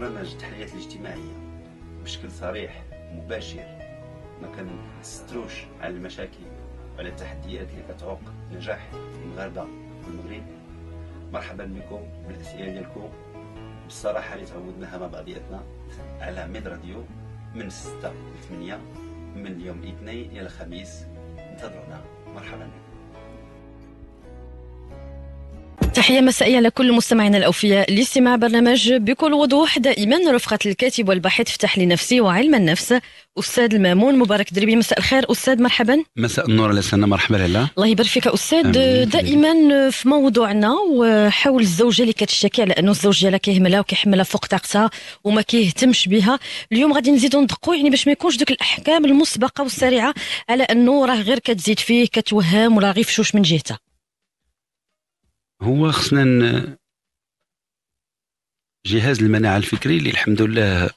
برنامج التحليات الاجتماعية بشكل صريح مباشر ما ستروش على المشاكل وعلى التحديات اللي كتعوق نجاح المغاربة والمغرب مرحبا بكم بالأسئلة ديالكم بالصراحة اللي تعودناها مع بعضياتنا على ميد راديو من 6 ل 8 من يوم الاثنين إلى الخميس انتظرونا مرحبا بكم تحية مسائية لكل مستمعينا الأوفياء لاستماع برنامج بكل وضوح دائما رفقة الكاتب والباحث في تحليل نفسي وعلم النفس أستاذ المامون مبارك دربي مساء الخير أستاذ مرحبا مساء النور على سنة مرحبا لله الله يبارك فيك أستاذ دائما في موضوعنا وحول الزوجة اللي كتشتكي على أنه الزوج ديالها كيهملها وكيحملها فوق طاقتها وما كيهتمش بها اليوم غادي نزيدو ندقوا يعني باش ما يكونش دوك الأحكام المسبقة والسريعة على أنه راه غير كتزيد فيه كتوهم ولا غير فشوش من جهتها هو خصنا جهاز المناعة الفكري اللي الحمد لله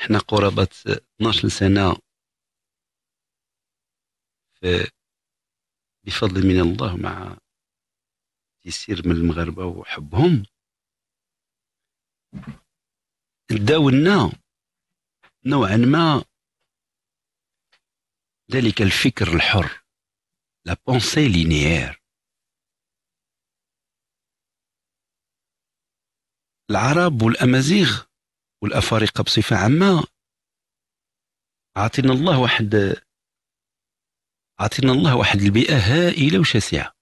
احنا قرابة 12 سنة بفضل من الله مع تيسير من المغاربة وحبهم داولنا نوعا ما ذلك الفكر الحر لا بونسي لينيير العرب والأمازيغ والأفارقة بصفة عامة عاطينا الله واحد عاطينا الله واحد البيئة هائلة وشاسعة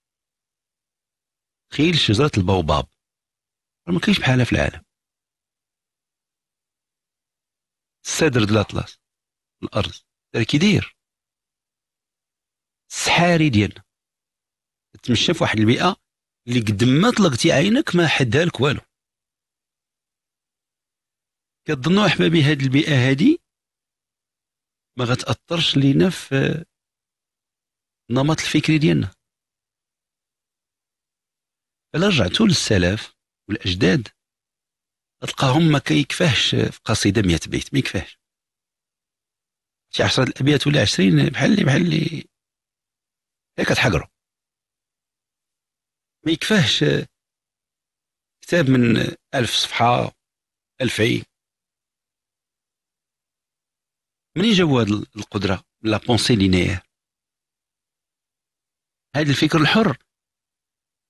تخيل شجرة البوباب ما كاينش بحالها في العالم السدر ديال الاطلس الارض كي كيداير السحاري ديالنا تمشى في واحد البيئه اللي قد ما طلقتي عينك ما حدها لك والو كتظنوا احبابي هذه البيئه هذه ما غتاثرش لينا في النمط الفكري ديالنا الا رجعتوا للسلف والاجداد تلقاهم ما كيكفاهش في قصيده 100 بيت ما يكفاهش شي 10 الابيات ولا 20 بحال اللي بحال اللي هي كتحقروا ما يكفاهش كتاب من 1000 صفحة ألفي منين جاو هاد القدره لا بونسي لينيير هاد الفكر الحر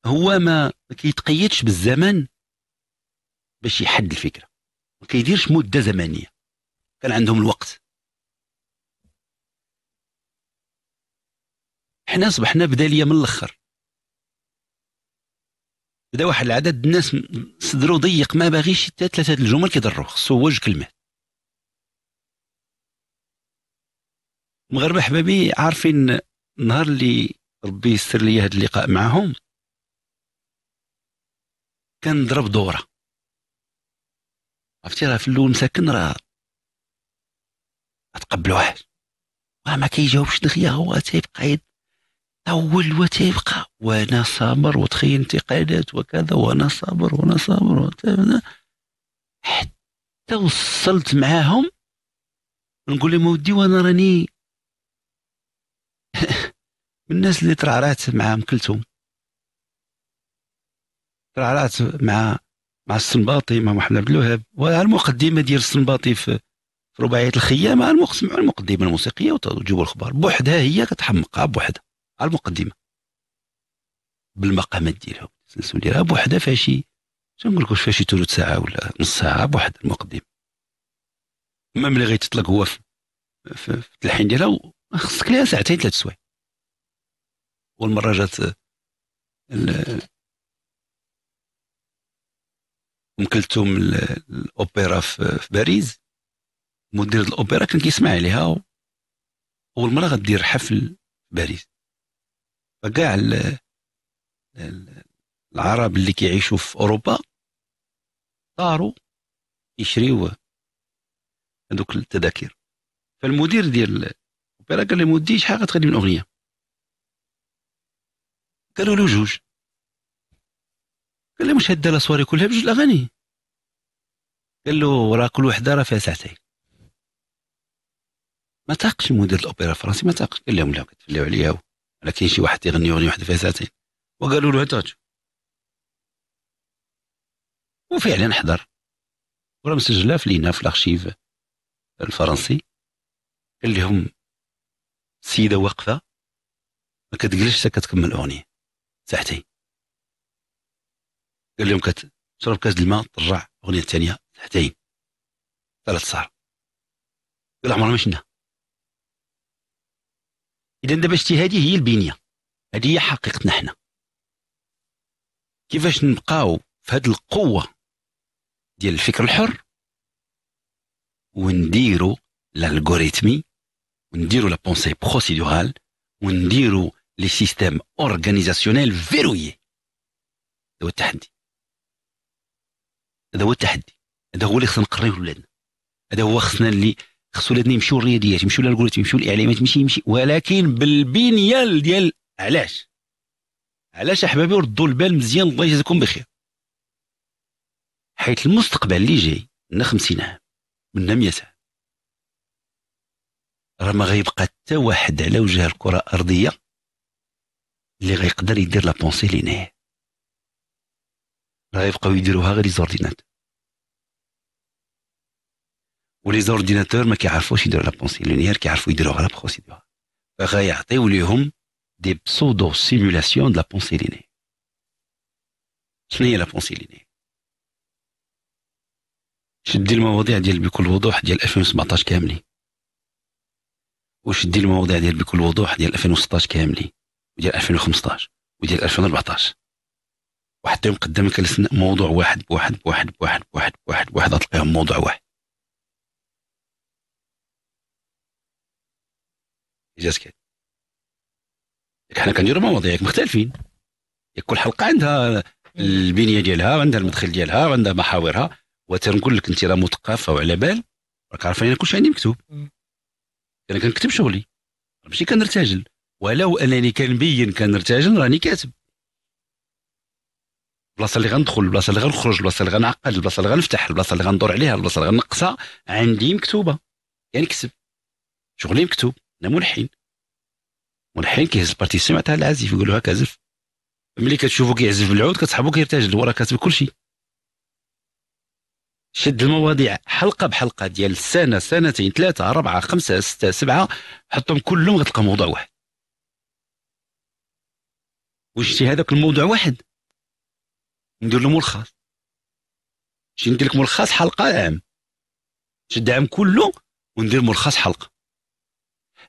هو ما كيتقيدش بالزمن باش يحد الفكره ما كيديرش مده زمنيه كان عندهم الوقت حنا صبحنا بداليه من الاخر بدا واحد العدد الناس صدرو ضيق ما باغيش حتى ثلاثه الجمل كيضرو خصو هو جوج كلمات مغاربه حبابي عارفين النهار اللي ربي يسر لي هذا اللقاء معاهم ضرب دوره عرفتي راه في الاول مساكن راه تقبل واحد راه ما كيجاوبش دغيا هو تيبقى طول وتيبقى وانا صابر وتخيل انتقادات وكذا وانا صابر وانا صابر حتى وصلت معاهم نقول لهم ودي وانا راني من الناس اللي ترعرعت مع ام كلثوم ترعرعت مع مع السنباطي مع محمد عبد الوهاب والمقدمه ديال السنباطي في رباعيه الخيام المقسم المقدمه الموسيقيه وتجيبوا الخبار بوحدها هي كتحمقها بوحدها المقدمه بالمقامات ديالهم ديالها بوحدها فيها شي تنقول لك فيها شي ثلث ساعه ولا نص ساعه بوحد المقدمه اما ملي غيتطلق هو في, في, في التلحين ديالها خصك ليها ساعتين ثلاث سوايع والمره جات ام كلثوم الاوبرا في باريس مدير الاوبرا كان كيسمع عليها اول مره غدير حفل في باريس فكاع العرب اللي كيعيشوا في اوروبا طاروا يشريوا هذوك التذاكر فالمدير ديال قال لهم ودي شحال من اغنيه قالوا له جوج قال له مش هدا الاصواري كلها بجوج الاغاني قال له راه كل وحده راه فيها ساعتين ما تاقش مدير الاوبرا الفرنسي ما تاقش قال لهم لا كتفلاو عليا ولا كاين شي واحد يغني اغنيه واحده فيها ساعتين وقالوا له هاتاج وفعلا حضر وراه مسجله في لينا في الارشيف الفرنسي قال لهم السيده واقفه ما كتجلسش حتى كتكمل الاغنيه تحتي قال لهم كتشرب كاس الماء ترجع الاغنيه الثانيه تحتي ثلاث صار قال عمرنا ما شنا اذا دابا شتي هذه هي البنيه هذه هي حقيقتنا حنا كيفاش نبقاو في هذه القوه ديال الفكر الحر ونديروا الالغوريتمي ونديروا لا بونسي بروسيدورال ونديروا لي سيستيم اورغانيزاسيونيل فيرويي هذا هو التحدي هذا هو التحدي هذا هو اللي خصنا نقريو لولادنا هذا هو خصنا اللي خص ولادنا يمشيو للرياضيات يمشيو للالغوريثم يمشيو للاعلامات يمشي يمشي ولكن بالبنيه ديال علاش علاش احبابي ردوا البال مزيان الله يجازيكم بخير حيت المستقبل اللي جاي من 50 عام من 100 عام راه ما غيبقى حتى واحد على وجه الكره الارضيه اللي غيقدر يدير لا بونسي لينير راه غيبقاو يديروها غير لي زورديناتور ولي زورديناتور ما كيعرفوش يديروا لا بونسي لينير كيعرفوا يديروا غير بروسيدور فغيعطيو ليهم دي بسودو سيمولاسيون د لا بونسي لينير شنو هي لا بونسي لينير شدي المواضيع ديال بكل وضوح ديال 2017 كاملين وشدي المواضيع ديال بكل وضوح ديال 2016 كاملين وديال 2015 وديال 2014 وحتى يوم قدامك السنة موضوع واحد بواحد بواحد بواحد بواحد بواحد بواحد غتلقاهم موضوع واحد جاتك حنا كنديرو مواضيع مختلفين كل حلقه عندها البنيه ديالها عندها المدخل ديالها عندها محاورها وتنقول لك انت راه مثقفه وعلى بال راك عارفه كلشي عندي مكتوب انا كنكتب شغلي ماشي كنرتجل ولو انني كنبين كنرتجل راني كاتب البلاصه اللي غندخل البلاصه اللي غنخرج البلاصه اللي غنعقد البلاصه اللي غنفتح البلاصه اللي غندور عليها البلاصه اللي غنقصها عندي مكتوبه كنكتب يعني شغلي مكتوب انا ملحن ملحن كيهز البارتيسيون تاع العازف يقول لها كازف ملي كتشوفو كيعزف بالعود كتصحابو كيرتاجل هو راه كاتب كلشي شد المواضيع حلقه بحلقه ديال سنه سنتين ثلاثه اربعه خمسه سته سبعه حطهم كلهم غتلقى موضوع واحد وشتي هذاك الموضوع واحد ندير له ملخص شي ندير لك ملخص حلقه عام شد عام كله وندير ملخص حلقه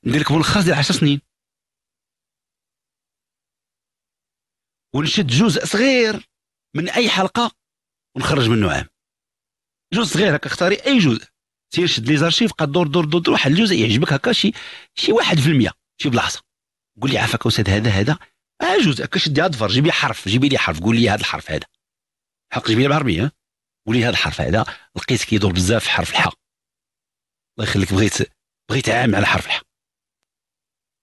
ندير لك ملخص ديال 10 سنين ونشد جزء صغير من اي حلقه ونخرج منه عام جزء صغير هكا اختاري اي جزء سير شد لي زارشيف بقى دور دور دور, دور واحد الجزء يعجبك هكا شي شي 1% شي بلاصه قول لي عافاك استاذ هذا هذا اه جزء هكا شدي هاد جيبي لي حرف جيبي لي حرف قول لي هذا الحرف هذا حق جيبي لي بالعربيه قول لي هذا الحرف هذا لقيت كيدور بزاف حرف الحاء الله يخليك بغيت بغيت عام على حرف الحاء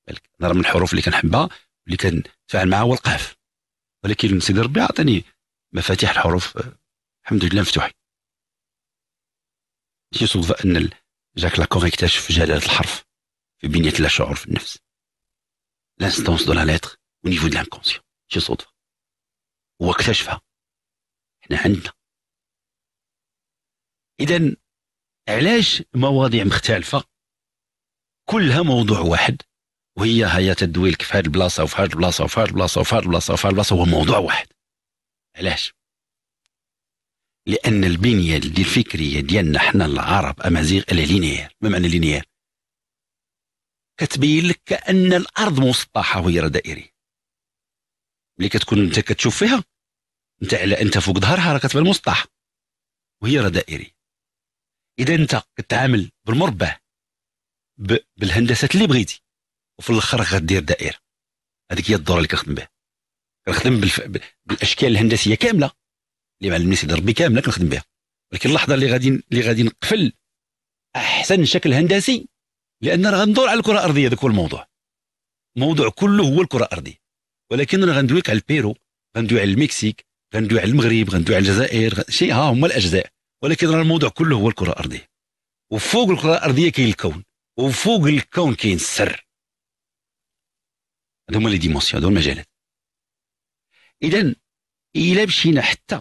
بالك انا من الحروف اللي كنحبها اللي كنتفاعل معها هو القاف ولكن سيدي ربي عطاني مفاتيح الحروف الحمد لله مفتوحين ماشي صدفه ان جاك لاكوغ اكتشف جلاله الحرف في بنيه لا شعور في النفس لانستونس دو لا ليتر او نيفو دو لانكونسيون ماشي صدفه هو اكتشفها احنا عندنا اذا علاش مواضيع مختلفه كلها موضوع واحد وهي هيا تدوي لك في هاد البلاصه وفي هاد البلاصه وفي هاد البلاصه وفي هاد البلاصه وفي هاد البلاصه هو موضوع واحد علاش لان البنيه دي الفكريه ديالنا حنا العرب امازيغ ما بمعنى لينيير كتبين لك كان الارض مسطحه وهي راه دائريه ملي كتكون انت كتشوف فيها انت على انت فوق ظهرها راه كتبان مسطح وهي راه دائريه اذا انت كتعامل بالمربع بالهندسات اللي بغيتي وفي الاخر غدير دائره هذيك هي الدوره اللي كنخدم بها كنخدم بالف... بالاشكال الهندسيه كامله اللي معلمني سيدي ربي كامله كنخدم بها ولكن اللحظه اللي غادي اللي غادي نقفل احسن شكل هندسي لان راه غندور على الكره الارضيه ذاك هو الموضوع الموضوع كله هو الكره الارضيه ولكن راه غندويك على البيرو غندوي على المكسيك غندوي على المغرب غندوي على الجزائر شي ها هما الاجزاء ولكن راه الموضوع كله هو الكره الارضيه وفوق الكره الارضيه كاين الكون وفوق الكون كاين السر هادو هما لي ديمونسيون هادو المجالات اذا الى مشينا حتى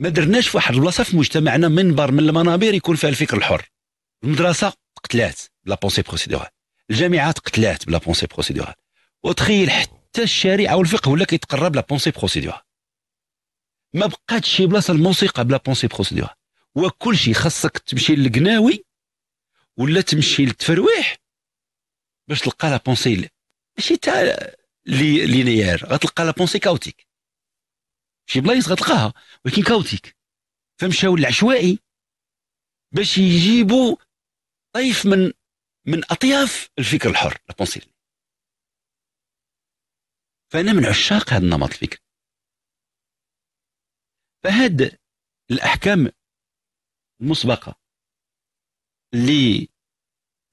ما درناش في واحد البلاصه في مجتمعنا منبر من المنابر يكون فيها الفكر الحر المدرسه قتلات بلا بونسي بروسيدورال الجامعات قتلات بلا بونسي بروسيدورال وتخيل حتى الشريعه والفقه ولا كيتقرب لا بونسي بروسيدورال ما بقاتش شي بلاصه الموسيقى بلا بونسي بروسيدورال وكل شيء خاصك تمشي للقناوي ولا تمشي للتفرويح باش تلقى لا بونسي ماشي تاع لينيير غتلقى لا بونسي كاوتيك شي بلايص غتلقاها ولكن كاوتيك فمشاو للعشوائي باش يجيبوا طيف من من اطياف الفكر الحر البونسي فانا من عشاق هذا النمط الفكري فهاد الاحكام المسبقه اللي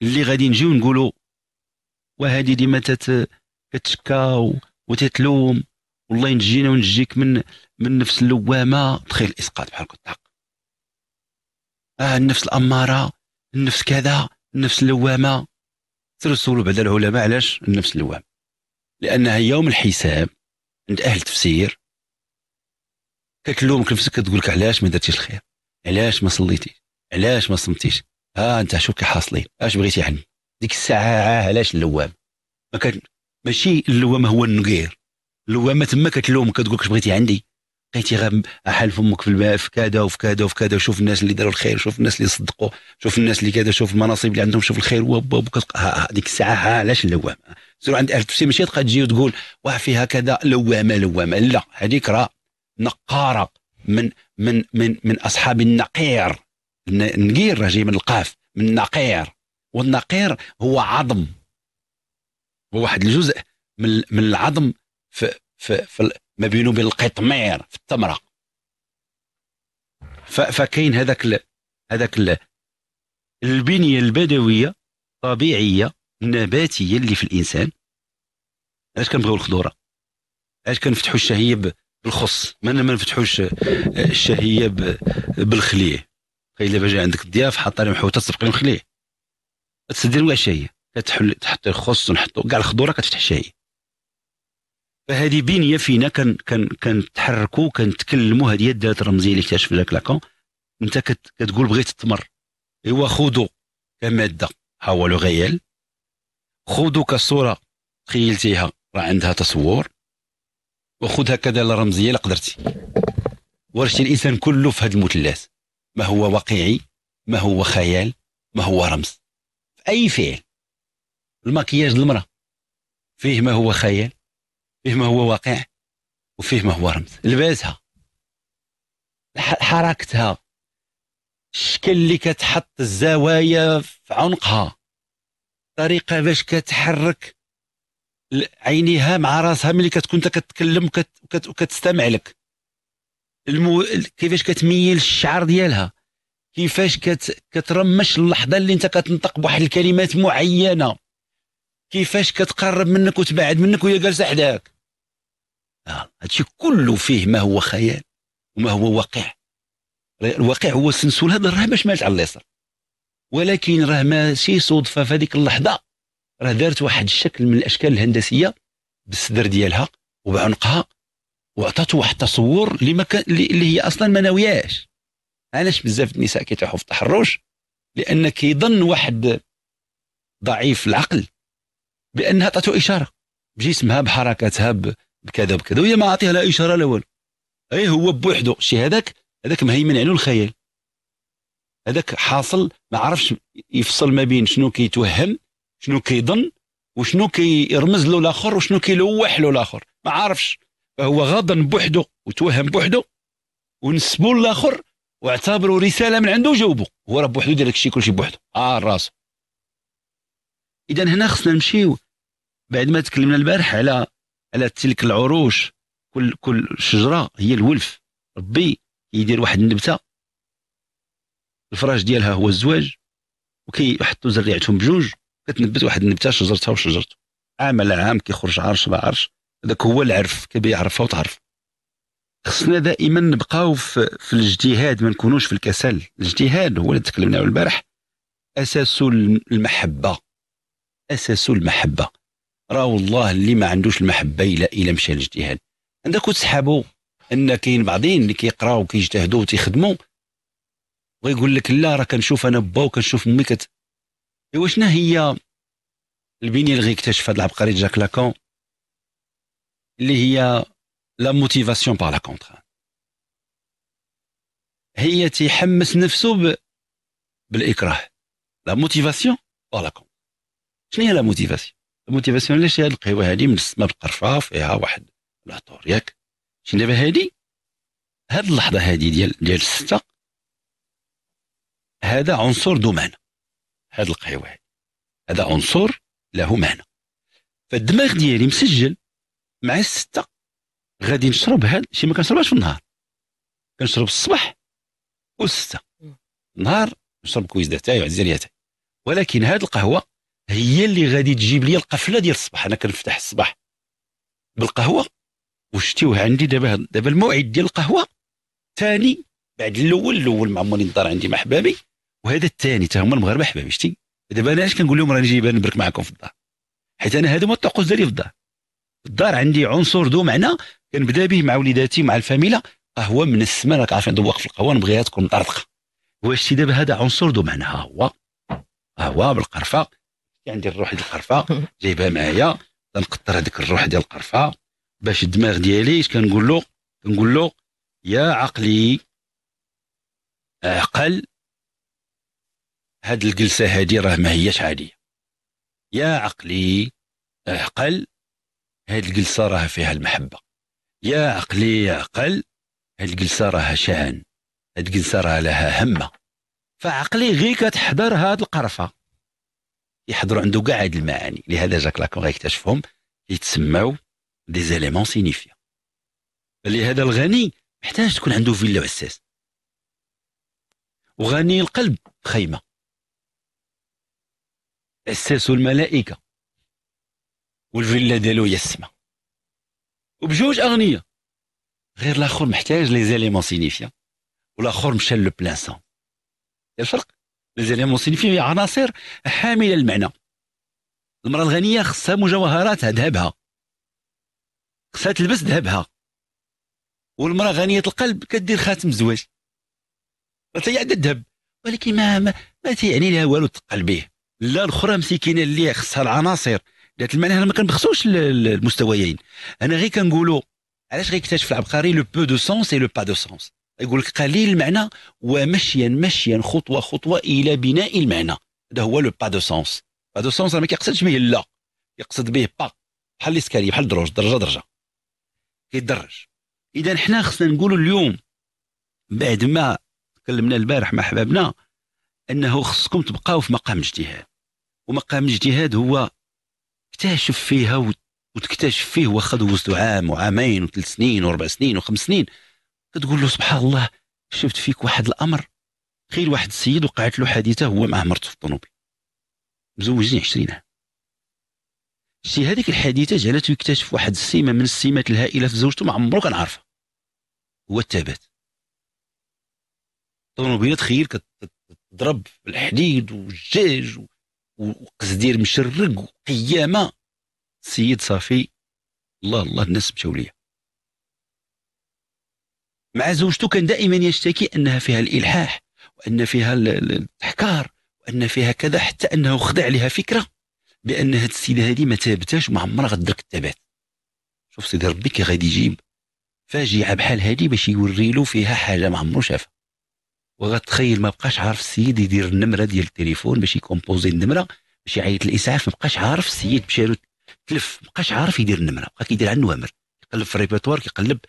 اللي غادي نجيو نقولوا وهذه ديما تتشكى وتتلوم والله نجينا ونجيك من من نفس اللوامه تخيل الاسقاط بحال الطاق آه النفس الاماره النفس كذا النفس اللوامه سولوا بعد العلماء علاش النفس اللوامه لانها يوم الحساب عند اهل التفسير كتلومك نفسك كتقول لك علاش ما درتيش الخير علاش ما صليتيش علاش ما صمتيش ها انت شوف كي حاصلين اش بغيتي عني ديك الساعه علاش اللوام ما كان ماشي اللوام هو النقير اللوامه تما كتلوم كتقول واش بغيتي عندي بقيتي غير حال فمك في, في كذا وفي كذا وفي كذا وشوف الناس اللي داروا الخير شوف الناس اللي صدقوا شوف الناس اللي كذا شوف المناصب اللي عندهم شوف الخير وهب وهب الساعه علاش اللوامه سير عند اهل التفسير ماشي تبقى تجي وتقول واه فيها كذا لوامه لوامه لا هذيك راه نقاره من من من من اصحاب النقير النقير راه جاي من القاف من النقير والنقير هو عظم هو واحد الجزء من من العظم في في, في ما بينه وبين القطمير في التمره فكاين هذاك هذاك البنيه البدويه طبيعيه نباتيه اللي في الانسان علاش كنبغيو الخضوره علاش كنفتحوا الشهيه بالخص ما ما نفتحوش آه، الشهيه بالخليه دابا باجي عندك الضياف حاط عليهم حوته تسبق لهم خليه تسدير واش هي كتحط تحط الخص ونحطو كاع الخضوره كتفتح الشهيه فهذه بنيه فينا كان كان كنتحركوا كنتكلموا هذه هي الداله الرمزيه اللي اكتشف ذاك لاكون انت كتقول بغيت التمر ايوا خذوا كماده ها هو لو غيال خذوا كصوره تخيلتيها راه عندها تصور وخذها كداله رمزيه الا قدرتي ورشتي الانسان كله في هذا المثلث ما هو واقعي ما هو خيال ما هو رمز في اي فعل المكياج المراه فيه ما هو خيال فيه ما هو واقع وفيه ما هو رمز لباسها حركتها الشكل اللي كتحط الزوايا في عنقها الطريقه باش كتحرك عينيها مع راسها ملي كتكون كتكلم وكتستمع لك المو... كيفاش كتميل الشعر ديالها كيفاش كت... كترمش اللحظه اللي انت كتنطق بواحد الكلمات معينه كيفاش كتقرب منك وتبعد منك وهي جالسه حداك آه، هادشي كله فيه ما هو خيال وما هو واقع الواقع هو سنسول هذا راه باش مات على اليسار ولكن راه ماشي صدفه في هذيك اللحظه راه دارت واحد الشكل من الاشكال الهندسيه بالصدر ديالها وبعنقها وعطاته واحد التصور اللي ما كان اللي هي اصلا ما ناوياش علاش بزاف النساء كيطيحوا في التحرش لان كيظن واحد ضعيف العقل بانها عطاته اشاره بجسمها بحركاتها بكذا بكذا وهي ما عاطيها لا اشاره لا والو اي هو بوحده شي هذاك هذاك مهيمن عليه الخيال هذاك حاصل ما عرفش يفصل ما بين شنو كيتوهم شنو كيظن وشنو كيرمز له الاخر وشنو كيلوح له الاخر ما عارفش فهو غضن بوحده وتوهم بوحده ونسبوا للاخر واعتبروا رساله من عنده وجاوبوا هو راه بوحده داك الشيء كلشي بوحده اه راسه اذا هنا خصنا نمشيو بعد ما تكلمنا البارح على على تلك العروش كل كل شجره هي الولف ربي يدير واحد النبته الفراش ديالها هو الزواج وكيحطوا زريعتهم بجوج كتنبت واحد النبته شجرتها وشجرته عام على عام كيخرج عرش على عرش هذاك هو العرف كيعرفها يعرفها وتعرف خصنا دائما نبقاو في, في الاجتهاد ما نكونوش في الكسل الاجتهاد هو اللي تكلمنا عليه البارح اساس المحبه اساس المحبه راه والله اللي ما عندوش المحبه الا الا مشى الاجتهاد عندك وتسحبوا ان كاين بعضين اللي كيقراو كيجتهدوا وتيخدموا ويقول لك لا راه كنشوف انا با وكنشوف امي كت ايوا شنو هي البنيه اللي غيكتشف هذا العبقري جاك لاكون اللي هي لا موتيفاسيون بار لا كونتر هي تيحمس نفسه ب... بالاكراه لا موتيفاسيون بار لا كونتر شنو هي لا موتيفاسيون موتيفاسيون علاش هاد القهوه هادي من السما بالقرفه فيها واحد العطور ياك شنو دابا هادي هاد اللحظه هادي ديال ديال السته هذا عنصر ذو معنى هاد القهوه هادي هذا عنصر له معنى فالدماغ ديالي مسجل مع السته غادي نشرب هاد شي ما كنشربهاش في النهار كنشرب الصباح والسته النهار نشرب كويس تاعي وعزيريه ولكن هاد القهوه هي اللي غادي تجيب لي القفله ديال الصباح انا كنفتح الصباح بالقهوه وشتيوه عندي دابا دابا الموعد ديال القهوه ثاني بعد الاول الاول ما عمرني عندي مع حبابي وهذا الثاني تاهما هما المغاربه حبابي شتي دابا انا علاش كنقول لهم راني جايبها نبرك معكم في الدار حيت انا هادو ما الطقوس ديالي في الدار في الدار عندي عنصر ذو معنى كنبدا به مع وليداتي مع الفاميله قهوه من السماء راك عارفين ذوق في القهوه نبغيها تكون مطرطقه واش دابا هذا عنصر ذو معنى ها هو قهوه بالقرفه عندي الروح ديال القرفه جايبها معايا تنقطر هذيك الروح ديال القرفه باش الدماغ ديالي اش كنقول له كنقول له يا عقلي اعقل هاد الجلسه هادي راه ما هياش عاديه يا عقلي اعقل هاد الجلسه راه فيها المحبه يا عقلي اعقل هاد الجلسه راها شان هاد الجلسه راه لها همه فعقلي غير كتحضر هاد القرفه يحضروا عنده كاع هاد المعاني لهذا جاك لاكون غيكتشفهم يتسماو دي زيليمون سينيفيا فلهذا الغني محتاج تكون عنده فيلا وعساس وغني القلب خيمه عساس الملائكه والفيلا ديالو هي السما وبجوج اغنياء غير الاخر محتاج لي زيليمون سينيفيا والاخر مشى لو بلان الفرق الجاليه سينيفي عناصر حامله المعنى المراه الغنيه خصها مجوهراتها ذهبها خصها تلبس ذهبها والمراه غنيه القلب كدير خاتم الزواج هي عندها الذهب ولكن ما ما, ما تيعني لها والو تقل به لا الاخرى مسكينه اللي خصها العناصر ذات المعنى ما كنبخسوش المستويين انا غير كنقولوا علاش غيكتشف العبقري لو بو دو سونس اي لو با دو سونس يقول لك قليل المعنى ومشيا مشيا خطوه خطوه الى بناء المعنى هذا هو لو با دو سونس با دو سونس ما كيقصدش به لا يقصد به با بحال الاسكالي بحال الدروج درجه درجه كيدرج اذا حنا خصنا نقولوا اليوم بعد ما تكلمنا البارح مع احبابنا انه خصكم تبقاو في مقام الاجتهاد ومقام الاجتهاد هو اكتشف فيها وتكتشف فيه واخا دوزتو عام وعامين وثلاث سنين واربع سنين وخمس سنين تقول له سبحان الله شفت فيك واحد الامر تخيل واحد السيد وقعت له حادثه هو مع مرته في الطوموبيل مزوجين 20 عام شتي هذيك الحادثه جعلته يكتشف واحد السيمه من السمات الهائله في زوجته ما عمره كان عارفها هو الثبات الطوموبيله تخيل كتضرب الحديد والجاج وقصدير مشرق وقيامه السيد صافي الله الله الناس مشاو ليا مع زوجته كان دائما يشتكي انها فيها الالحاح وان فيها الاحكار وان فيها كذا حتى انه خضع لها فكره بان هاد السيده هذه ما تابتاش ما عمرها غدرك التبات شوف سيدي ربي كي غادي يجيب فاجعه بحال هذه باش يوري له فيها حاجه ما عمرو شافها وغتخيل ما بقاش عارف السيد يدير النمره ديال التليفون باش يكومبوزي النمره باش يعيط الاسعاف ما بقاش عارف السيد مشى تلف ما بقاش عارف يدير النمره بقى كيدير على النوامر يقلب في الريبرتوار كيقلب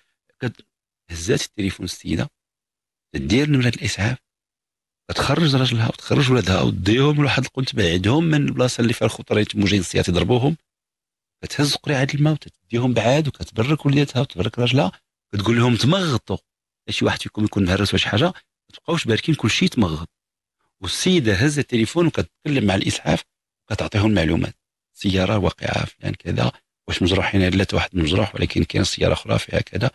هزات التليفون السيده تدير نمره الاسعاف تخرج راجلها وتخرج ولادها وديهم لواحد القنت بعيدهم من البلاصه اللي فيها الخطر يتموا جايين السيارات يضربوهم كتهز قريعه الماء وتديهم بعاد وكتبرك وليداتها وتبرك راجلها كتقول لهم تمغطوا شي واحد فيكم يكون مهرس ولا شي حاجه ما تبقاوش باركين كلشي تمغط والسيده هز التليفون وكتكلم مع الاسعاف كتعطيهم المعلومات سياره واقعه فلان كذا واش مجروحين لا واحد مجروح ولكن كاين سياره اخرى فيها كذا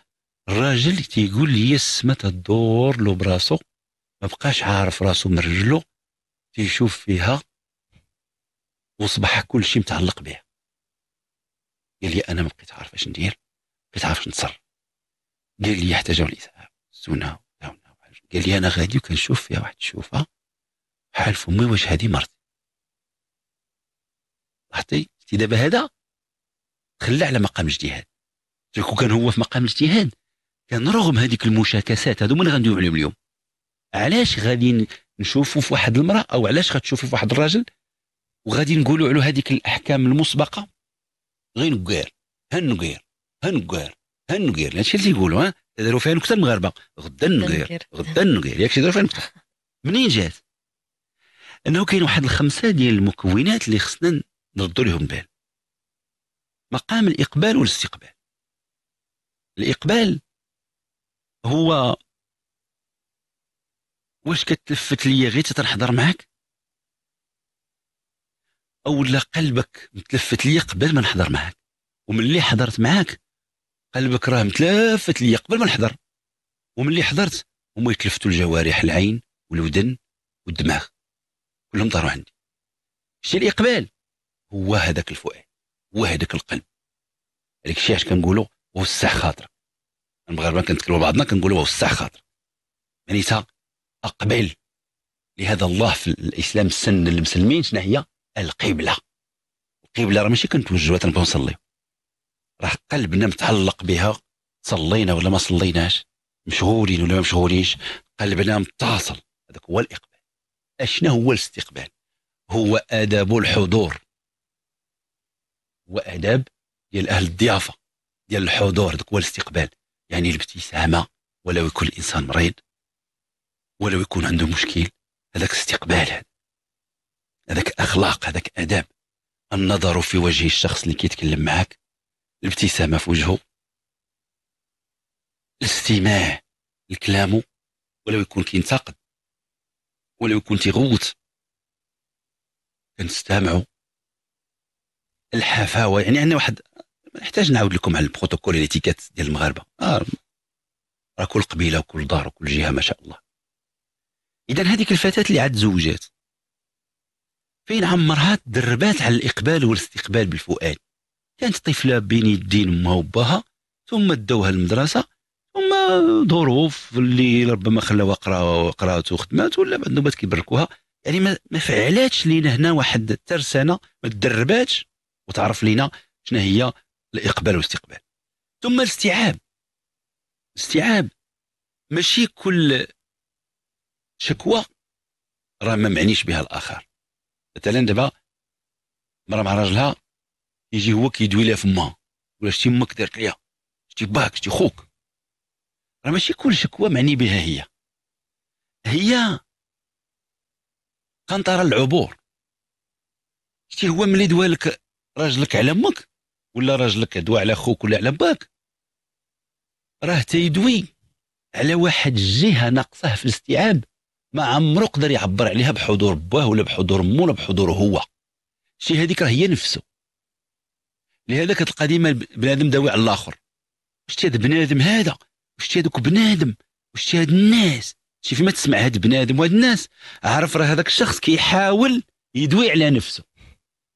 الراجل تيقول لي السما تدور له براسو ما بقاش عارف راسو من رجلو تيشوف فيها وصبح كل شيء متعلق بها قال لي انا ما بقيت عارف اش ندير بقيت عارف نتصرف قال لي يحتاجوا الاسعاف سونا قال لي انا غادي وكنشوف فيها واحد الشوفه حال فمي واش هذه مرتي لاحظتي دابا هذا خلى على مقام اجتهاد كون كان هو في مقام اجتهاد كان يعني رغم هذيك المشاكسات هذو من غنديو عليهم اليوم علاش غادي نشوفوا في واحد المراه او علاش غتشوفوا في واحد الراجل وغادي نقولوا على هذيك الاحكام المسبقه غير نكير هنكير هنكير هنكير هادشي اللي تيقولوا ها داروا فيها نكته المغاربه غدا نكير غدا نكير ياك شي داروا فيها نكته منين جات انه كاين واحد الخمسه ديال المكونات اللي خصنا نردوا لهم بال مقام الاقبال والاستقبال الاقبال هو واش كتلفت ليا غير تتنحضر معاك او لا قلبك متلفت ليا قبل ما نحضر معاك وملي حضرت معاك قلبك راه متلفت ليا قبل ما نحضر وملي حضرت هما يتلفتوا الجوارح العين والودن والدماغ كلهم طاروا عندي الشيء الاقبال هو هذاك الفؤاد هو هذاك القلب هذاك الشيء اش كنقولوا وسع خاطرك المغاربه كنتكلموا بعضنا كنقولوا وسع خاطر مانيتها اقبل لهذا الله في الاسلام سن المسلمين شنو هي القبله القبله راه ماشي كنتوجهوا تنبغيو نصليو راه قلبنا متعلق بها صلينا ولا ما صليناش مشغولين ولا ما مشغولينش قلبنا متصل هذاك هو الاقبال اشنا هو الاستقبال هو اداب الحضور هو اداب ديال اهل الضيافه ديال الحضور هذاك هو الاستقبال يعني الابتسامة ولو يكون الإنسان مريض ولو يكون عنده مشكل هذاك استقبال هذاك أخلاق هذاك أداب النظر في وجه الشخص اللي كيتكلم معك الابتسامة في وجهه الاستماع لكلامه ولو يكون كينتقد ولو يكون تيغوت كنستمعوا الحفاوه يعني عندنا واحد ما نحتاج نعاود لكم على البروتوكول الاتيكات ديال المغاربه آه. راه كل قبيله وكل دار وكل جهه ما شاء الله اذا هذيك الفتاه اللي عاد تزوجات فين عمرها تدربات على الاقبال والاستقبال بالفؤاد كانت طفله بين يدين امها وباها ثم داوها المدرسه ثم ظروف اللي ربما خلاوها قرات وخدمات ولا بعد نوبات كيبركوها يعني ما فعلاتش لينا هنا واحد الترسانه ما تدرباتش وتعرف لينا شنو هي الإقبال والاستقبال ثم الاستيعاب استيعاب ماشي كل شكوى راه ما معنيش بها الآخر مثلا دابا مرة مع راجلها يجي هو كيدوي لها فمها ولا شتي امك دارت ليها شتي باك شتي خوك راه ماشي كل شكوى معني بها هي هي قنطرة العبور شتي هو ملي دوالك راجلك على امك ولا راجلك دوا على خوك ولا على باك راه تيدوي على واحد الجهه ناقصه في الاستيعاب ما عمرو قدر يعبر عليها بحضور باه ولا بحضور مو ولا بحضور هو شي هذيك راه هي نفسه لهذا كتلقى ديما بنادم داوي على الاخر شتي هذا بنادم هذا شتي هذوك بنادم واش هاد الناس شي فيما تسمع هاد بنادم وهاد الناس عرف راه هذاك الشخص كيحاول يدوي على نفسه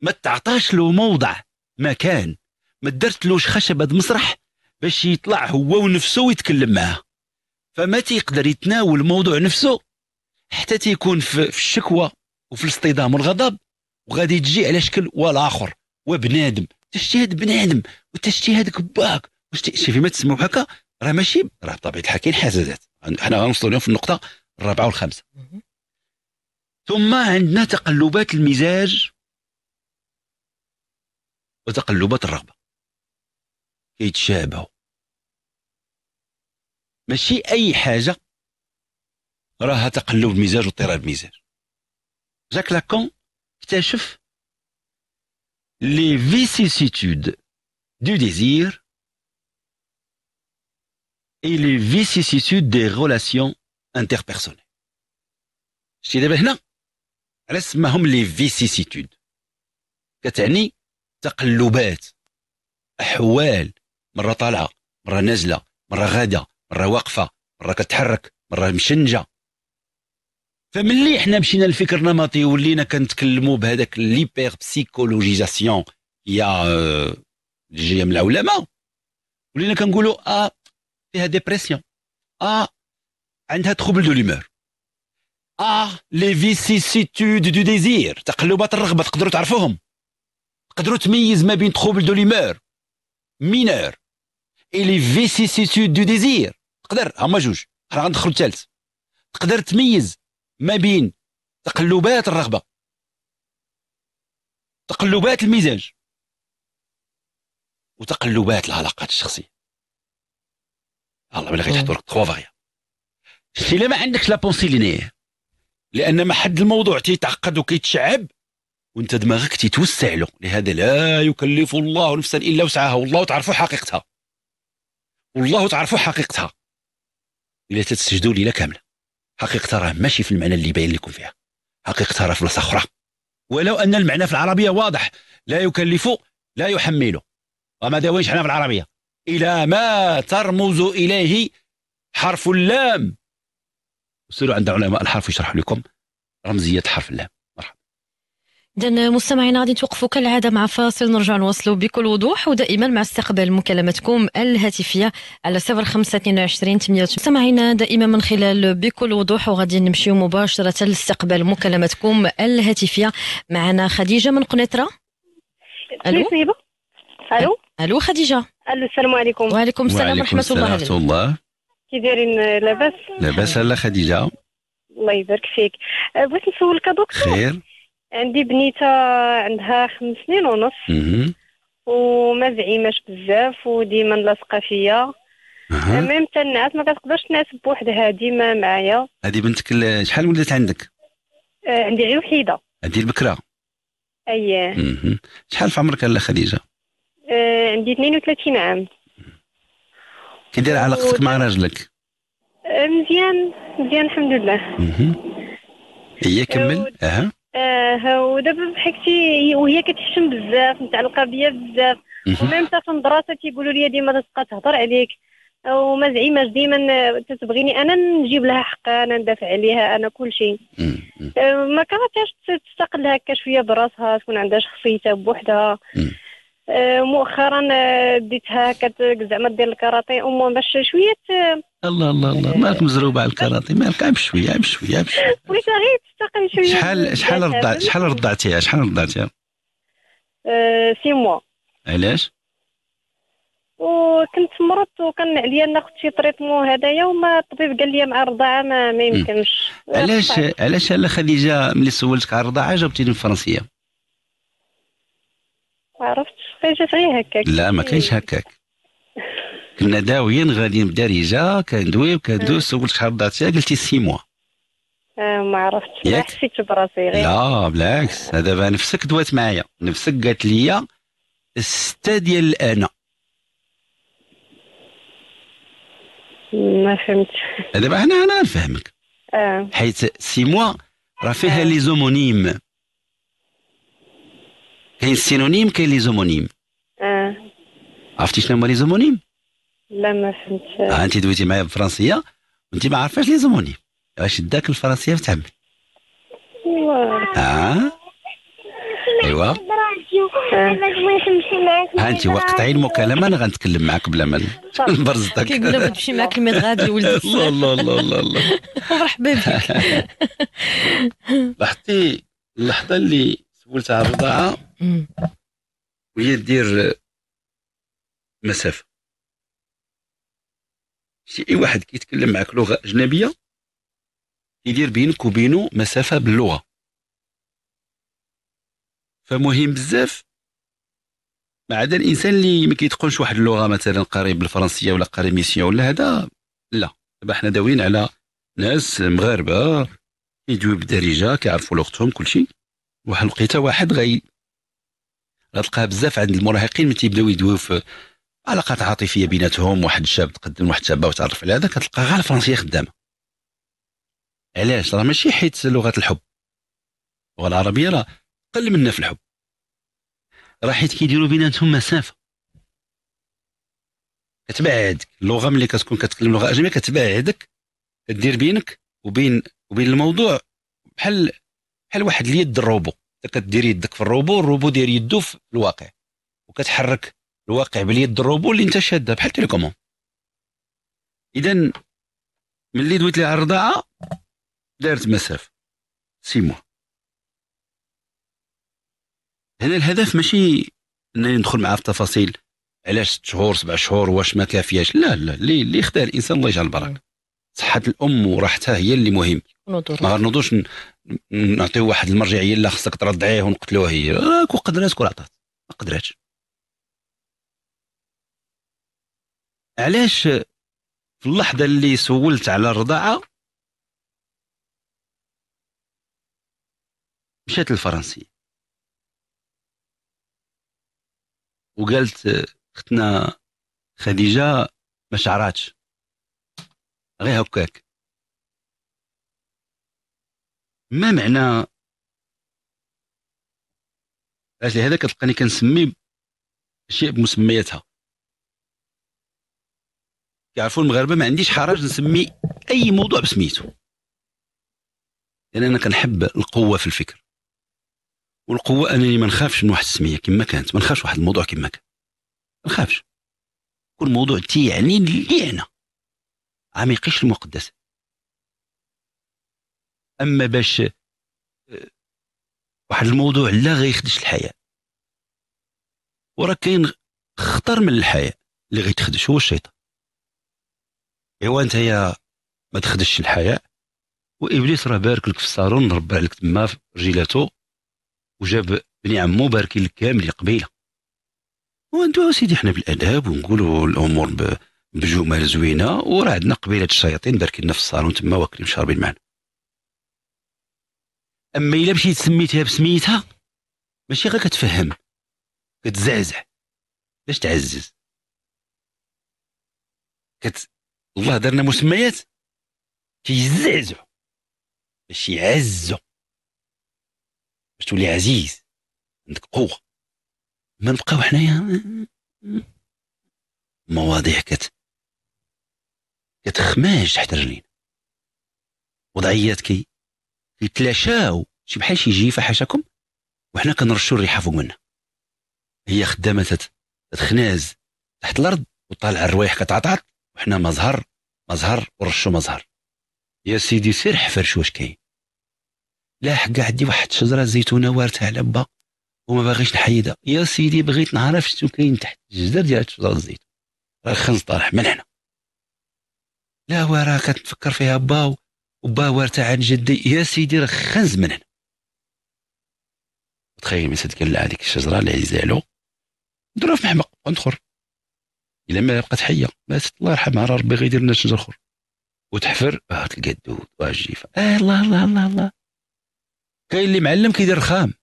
ما تعطاش له موضع مكان ما درتلوش خشبه مسرح باش يطلع هو ونفسه ويتكلم معاه فما تيقدر يتناول الموضوع نفسه حتى تيكون في الشكوى وفي الاصطدام والغضب وغادي تجي على شكل والاخر وبنادم تجتهد بنادم وتجتهد كباك شوفي ما تسمعوا هكا راه ماشي راه بطبيعه الحال كاين حساسات حنا غنوصلوا اليوم في النقطه الرابعه والخامسه ثم عندنا تقلبات المزاج وتقلبات الرغبه يتشابهوا ماشي اي حاجه راها تقلب المزاج المزاج جاك لاكون اكتشف les vicissitudes du désir et les vicissitudes des relations interpersonnelles. شتي هنا رسمهم لي فيسيسيتود كتعني تقلبات مره طالعه مره نازله مره غاده مره واقفه مره كتحرك مره مشنجه فملي حنا مشينا للفكر النمطي ولينا كنتكلموا بهذاك ليبر بسيكولوجيزاسيون يا جي جايه من العلماء ولينا كنقولوا اه فيها ديبرسيون اه عندها تخبل دو ليمور اه لي فيسيسيتود دو ديزير تقلبات الرغبه تقدروا تعرفوهم تقدروا تميز ما بين تخبل دو ليمور مينور اي لي فيسيسيتود دو ديزير تقدر هما جوج راه غندخلو الثالث تقدر تميز ما بين تقلبات الرغبه تقلبات المزاج وتقلبات العلاقات الشخصيه الله بلا غيتحطوا لك تخوا فاريا الا ما عندكش لا بونسي لينيير لان ما حد الموضوع تيتعقد وكيتشعب وانت دماغك تيتوسع له لهذا لا يكلف الله نفسا الا وسعها والله تعرفوا حقيقتها والله تعرفوا حقيقتها الا تتسجدوا ليله كامله حقيقتها راه ماشي في المعنى اللي باين لكم فيها حقيقتها راه في بلاصه اخرى ولو ان المعنى في العربيه واضح لا يكلف لا يحمل وما داويش حنا في العربيه الى ما ترمز اليه حرف اللام سيروا عند علماء الحرف يشرحوا لكم رمزيه حرف اللام إذا مستمعينا غادي توقفوا كالعادة مع فاصل نرجع نواصلوا بكل وضوح ودائما مع استقبال مكالماتكم الهاتفية على 0522 مستمعينا دائما من خلال بكل وضوح وغادي نمشيو مباشرة لاستقبال مكالماتكم الهاتفية معنا خديجة من قنيطرة ألو ألو ألو خديجة ألو السلام عليكم وعليكم السلام ورحمة الله ورحمة الله كي دايرين آه، لاباس لاباس هلا خديجة الله يبارك فيك آه، بغيت نسولك دكتور خير عندي بنيته عندها خمس سنين ونص وما زعيماش بزاف وديما لاصقه فيا ميم ميم تنعس ما كتقدرش تنعس بوحدها ديما معايا هذه بنتك شحال ولات عندك؟ آه عندي غير وحيده هذه البكره اييه شحال في عمرك الله خديجه؟ آه عندي 32 عام كي داير علاقتك و... مع راجلك؟ آه مزيان مزيان الحمد لله هي كمل آه، اها اه ودابا بحكتي وهي كتحشم بزاف متعلقه بيا بزاف وميم حتى في المدرسه تيقولوا لي ديما تبقى تهضر عليك وما زعيماش ديما تتبغيني انا نجيب لها حقها انا ندافع عليها انا كل شيء آه، ما كرهتهاش تستقل هكا شويه براسها تكون عندها شخصيتها بوحدها آه، مؤخرا آه، بديتها زعما دير الكاراتي امون باش شويه آه، الله الله الله مالك مزروبه على الكاراتي مالك عيب شويه عيب شويه عيب شويه بغيت غير تستقل شويه شحال شحال رضعت شحال رضعتيها شحال رضعتيها سي موا علاش وكنت مرضت وكان عليا ناخذ شي تريتمون هدايا وما الطبيب قال لي مع الرضاعه ما, يمكنش علاش علاش الا خديجه ملي سولتك على الرضاعه جاوبتيني بالفرنسيه ما عرفتش فاجات غير هكاك لا ما كانش هكاك كنا داويين غاديين بدارجه كندوي وكندوس وقلت شحال درتي قلتي سي موا آه ما عرفتش ما حسيت براسي غير لا بالعكس دابا نفسك دوات معايا نفسك قالت لي الستة ديال الانا ما فهمت دابا حنا انا نفهمك آه. حيت سي موا راه فيها آه. لي زومونيم كاين السينونيم كاين لي زومونيم اه عرفتي شنو هما لي زومونيم لا ما فهمتش آه انت دويتي معايا بالفرنسيه وانت ما عارفاش لي زومونيم واش داك الفرنسيه فتعمل اه ايوا ها انت وقطعي المكالمه انا غنتكلم معاك بلا ما نبرزطك كيقول لك تمشي معاك الميغاد ولدي الله الله الله الله الله مرحبا بك لاحظتي اللحظه اللي سولتها على الرضاعه وهي دير مسافه شي اي واحد كيتكلم معك لغه اجنبيه يدير بينك وبينه مسافه باللغه فمهم بزاف ما عدا الانسان اللي ما كيتقنش واحد اللغه مثلا قريب الفرنسيه ولا قريب ميسيا ولا هذا لا دابا حنا داويين على ناس مغاربه كيدويو بالدارجه كيعرفوا لغتهم كلشي واحد لقيت واحد غي غتلقاها بزاف عند المراهقين من تيبداو يدويو في علاقات عاطفيه بيناتهم واحد الشاب تقدم واحد الشابه وتعرف على هذا كتلقى غير الفرنسيه خدامه علاش راه ماشي حيت لغه الحب اللغه العربيه راه قل منا في الحب راه حيت كيديروا بيناتهم مسافه كتبعدك اللغه ملي كتكون كتكلم لغه اجنبيه كتبعدك كدير بينك وبين وبين الموضوع بحال بحال واحد اليد الروبو كدير يدك في الروبو الروبو داير يدو في الواقع وكتحرك الواقع باليد الروبو اللي انت شاده بحال تيليكومون اذا ملي دويت ليها الرضاعه دارت مسافه سي موا هنا الهدف ماشي انني ندخل معاه في التفاصيل علاش ست شهور سبع شهور واش ما كافياش لا لا اللي اللي الانسان الله يجعل البركه صحه الام وراحتها هي اللي مهم ما غنوضوش نعطيو واحد المرجعيه لا خصك ترضعيه ونقتلوه هي كون قدرات كون عطات ما قدراتش علاش في اللحظه اللي سولت على الرضاعه مشات الفرنسي وقالت اختنا خديجه ما شعراتش غير هكاك ما معنى علاش لهذا كتلقاني كنسمي شيء بمسمياتها كيعرفوا المغاربه ما عنديش حرج نسمي اي موضوع بسميته لان يعني انا كنحب القوه في الفكر والقوه انني ما نخافش من واحد السميه كما كانت ما نخافش واحد الموضوع كما كان ما نخافش كل موضوع تيعني لي انا عما المقدس اما باش آه، واحد الموضوع لا غيخدش الحياه وراه كاين خطر من الحياه اللي غيتخدش هو الشيطان ايوا انت يا ما تخدش الحياه وابليس راه بارك لك في الصالون ربع لك تما في رجيلاتو وجاب بني عمو باركين لك كامل قبيله وانتو سيدي حنا بالاداب ونقولوا الامور بجمل زوينه وراه عندنا قبيله الشياطين باركين في الصالون تما واكلين شاربين معنا اما الا مشيت سميتها بسميتها ماشي غير كتفهم كتزعزع باش تعزز كت الله درنا مسميات كيزعزع باش يعزو باش تولي عزيز عندك قوه ما نبقاو حنايا مواضيع كت كتخماج تحت رجلينا وضعيات كي يتلاشاو شي بحال شي جيفه حاشاكم وحنا كنرشوا الريحه فوق منها هي خدامه تتخناز تحت الارض وطالع الروايح كتعطعط وحنا ما زهر ما زهر ورشوا ما زهر يا سيدي سير حفر شو واش كاين لاحق كاع عندي واحد شجره زيتونه وارته على با وما باغيش نحيدها يا سيدي بغيت نعرف شنو كاين تحت الجدر ديال شجره الزيتون راه خنز طارح من هنا لا وراه كتفكر فيها با وباور تاع جدي يا سيدي راه خنز من هنا تخيل مثلا تقلع هذيك الشجره اللي عزالو دروها في محمق وندخر الا ما بقات حيه مات الله يرحمها راه ربي غيدير لنا شجر اخر وتحفر اه تلقى الدود واه الجيفه اه الله الله الله الله كاين اللي معلم كيدير رخام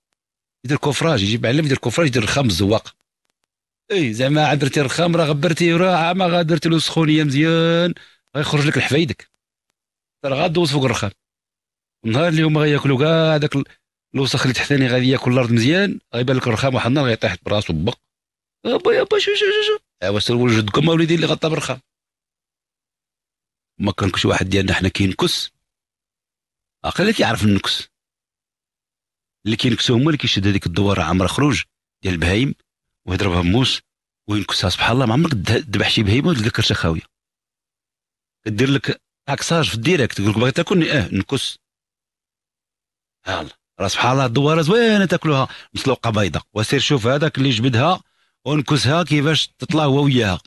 يدير كوفراج يجيب معلم يدير كوفراج يدير رخام الزواق اي زعما عبرتي الرخام راه غبرتي راه ما غدرتي له سخونيه مزيان غيخرج لك الحفايدك راه غادوز فوق الرخام النهار اللي هما غياكلوا كاع هذاك الوسخ اللي تحتاني غادي ياكل الارض مزيان غيبان لك الرخام النهار غيطيح براسو بق ابا يابا شو شو شو شو ايوا أه، سير وجدكم اوليدي اللي غطى بالرخام ما كان واحد ديالنا حنا كينكس اقل اللي كيعرف النكس اللي كينكسو هما اللي كيشد هذيك الدواره عامره خروج ديال البهايم ويضربها موس وينكسها سبحان الله ما عمرك ذبح شي بهيمه وتلقى كرشه خاويه كدير لك اكساج في الديريكت يقول لك باغي تاكلني اه نكس يلا راه سبحان الله الدواره زوينه تاكلوها مسلوقه بيضاء وسير شوف هذاك اللي جبدها ونكسها كيفاش تطلع هو وياها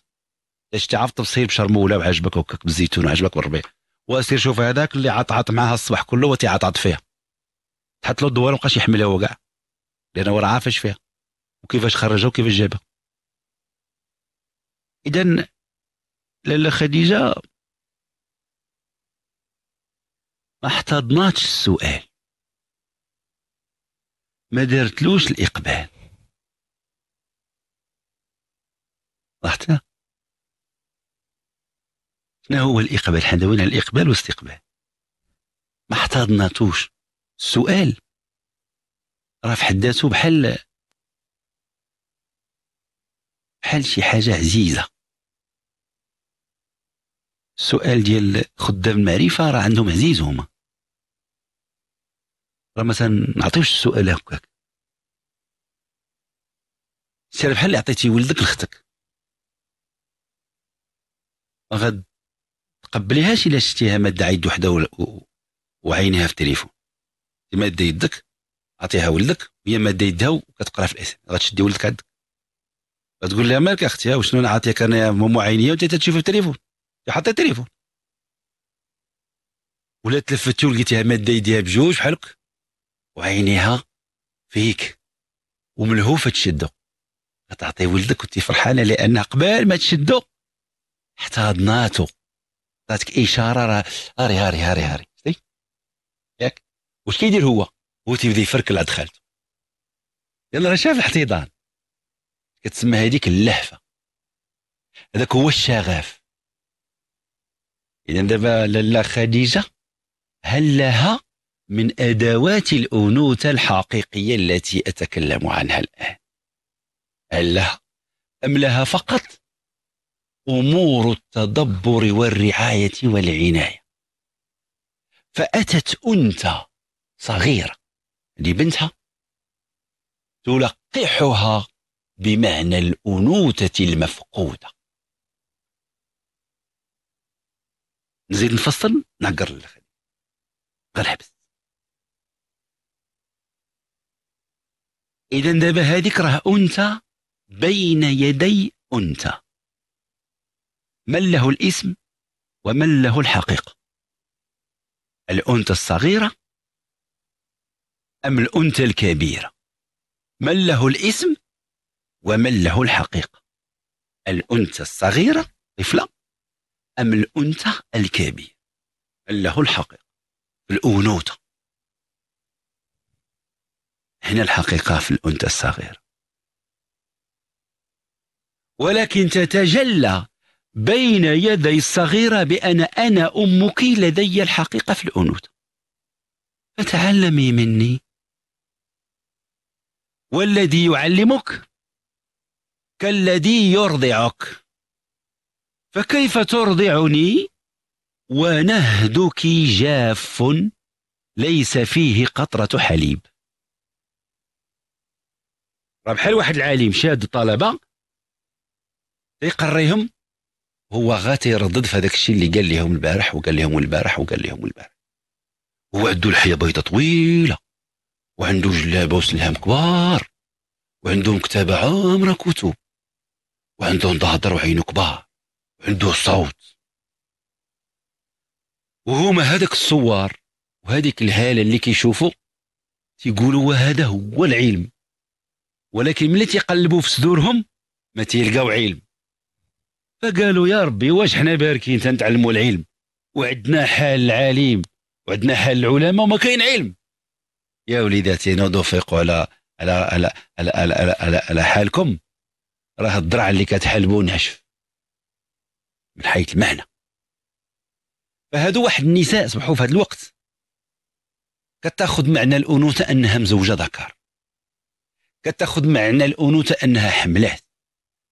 باش تعرف تفصيل بشرموله وعجبك هكاك بالزيتون وعجبك بالربيع وسير شوف هذاك اللي عطعط معاها الصباح كله وتيعطعط فيها تحط له الدوار مابقاش يحملها هو كاع لان هو عارف اش فيها وكيفاش خرجها وكيفاش جابها اذا لاله خديجه احتضناتش السؤال ما دارتلوش الإقبال لاحظت ما هو الإقبال حنا وين الإقبال والاستقبال ما احتضناتوش السؤال راه في حد ذاته بحال بحال شي حاجة عزيزة السؤال ديال خدام المعرفة راه عندهم عزيز هما راه مثلا نعطيوش السؤال هكاك سير بحال اللي عطيتي ولدك لختك غاد تقبليهاش الا شتيها ماده عيد وحده وعينها في التليفون ماده يدك عطيها ولدك وهي ماده يدها وكتقرا في الاسم غتشدي ولدك عندك غتقول لها مالك اختي وشنو نعطيك انا ماما عينيه وانت تشوف في التليفون حطي التليفون ولا تلفتي ولقيتيها ماده يديها بجوج بحالك وعينيها فيك وملهوفه تشدو تعطي ولدك وانت فرحانه لانها قبل ما تشدو احتضناتو عطاتك اشاره راه هاري هاري هاري هاري شتي ياك واش كيدير هو هو تيبدا يفركل على دخلته يلا راه شاف الاحتضان كتسمى هذيك اللهفه هذاك هو الشغف اذا دابا لاله خديجه هل لها من أدوات الأنوثة الحقيقية التي أتكلم عنها الآن هل لها أم لها فقط أمور التدبر والرعاية والعناية فأتت أنثى صغيرة لبنتها تلقحها بمعنى الأنوثة المفقودة نزيد نفصل نقر الخليل غير حبس اذا دابا هذيك راه انثى بين يدي انثى من له الاسم ومن له الحقيقه الانثى الصغيره ام الانثى الكبيره من له الاسم ومن له الحقيقه الانثى الصغيره طفله ام الانثى الكبيره من له الحقيقه الانوثه هنا الحقيقة في الأنثى الصغير ولكن تتجلى بين يدي الصغيرة بأن أنا أمك لدي الحقيقة في الأنوث فتعلمي مني والذي يعلمك كالذي يرضعك فكيف ترضعني ونهدك جاف ليس فيه قطرة حليب راه بحال واحد العالم شاد الطلبه تيقريهم هو غا تيردد في هذاك الشيء اللي قال لهم البارح وقال لهم البارح وقال لهم البارح هو عنده لحيه بيضه طويله وعنده جلابه وسلهم كبار وعنده مكتبه عامره كتب وعنده ظهر وعينه كبار وعنده صوت وهما هذاك الصوار وهذيك الهاله اللي كيشوفوا تيقولوا وهذا هو العلم ولكن ملي تيقلبوا في صدورهم ما تيلقاو علم فقالوا يا ربي واش حنا باركين تنتعلموا العلم وعندنا حال العليم وعندنا حال العلماء وما كاين علم يا وليداتي نوضوا فيقوا على على على على, على, على, على, على حالكم راه الدرع اللي كتحلبوا ناشف من حيث المعنى فهادو واحد النساء صبحوا في هذا الوقت كتاخذ معنى الانوثه انها مزوجه ذكر كتاخذ معنى الانوثه انها حملات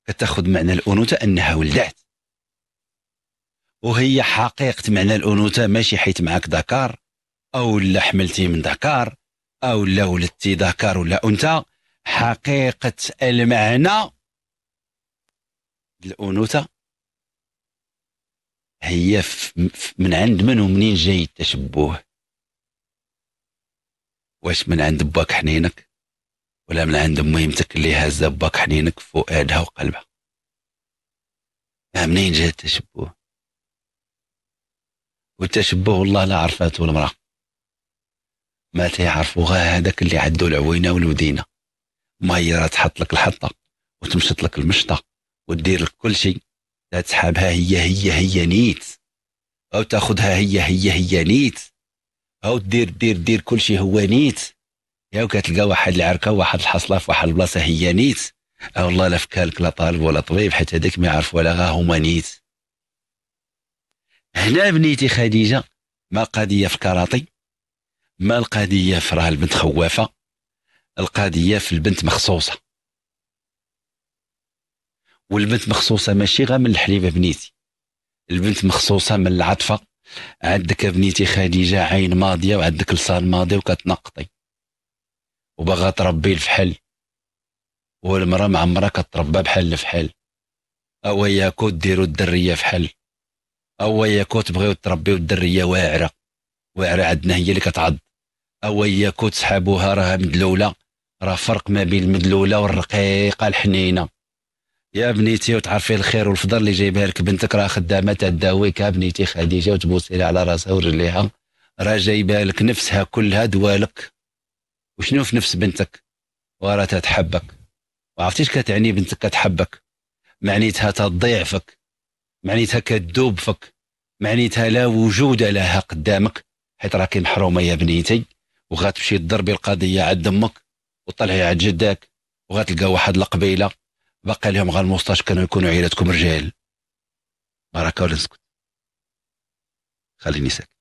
كتاخذ معنى الانوثه انها ولدات وهي حقيقه معنى الانوثه ماشي حيت معك ذكر او لا حملتي من ذكر او لا ولدتي ذكر ولا انثى حقيقه المعنى الانوثه هي من عند من ومنين جاي التشبه واش من عند باك حنينك ولا من عند مهمتك اللي هازة باك حنينك فؤادها وقلبها منين جاء التشبه والتشبه والله لا عرفاته المرأة ما تيعرفو غا هذاك اللي عدو العوينة والودينة ما هي تحط لك الحطة وتمشط لك المشطة ودير لك كل شيء تسحبها هي هي هي نيت أو تاخذها هي هي هي نيت أو دير دير دير كل شيء هو نيت ياو كتلقى واحد العركه واحد الحصله في واحد البلاصه هي نيت او أه والله لا فكالك لا طالب ولا طبيب حيت هذاك ما يعرف ولا غا هما نيت هنا بنيتي خديجه ما القضيه في كراطي ما القضيه في راه البنت خوافه القضيه في البنت مخصوصه والبنت مخصوصه ماشي غا من الحليبه بنيتي البنت مخصوصه من العطفه عندك بنيتي خديجه عين ماضيه وعندك لسان ماضي وكتنقطي وباغا تربي الفحل والمرأة مع كتربى بحال الفحل أو ياكو ديروا الدرية فحل أو ياكو تبغيو تربيو الدرية واعرة واعرة عندنا هي اللي كتعض أو ياكو تسحابوها راها مدلولة راه فرق ما بين المدلولة والرقيقة الحنينة يا بنيتي وتعرفي الخير والفضل اللي جايبها لك بنتك راه خدامه تداويك يا بنيتي خديجه وتبوسي لها على راسها ورجليها راه جايبها لك نفسها كلها دوالك وشنو في نفس بنتك وراتها تتحبك وعرفتي كتعني بنتك كتحبك معنيتها تضيعفك معنيتها كتذوب فيك معنيتها لا وجود لها قدامك حيت راكي محرومه يا بنيتي وغتمشي تضربي القضيه عند امك وطلعي عند جدك وغتلقى واحد القبيله باقي لهم غير الموسطاش كانوا يكونوا عيلتكم رجال بركه ولا نسكت خليني ساكت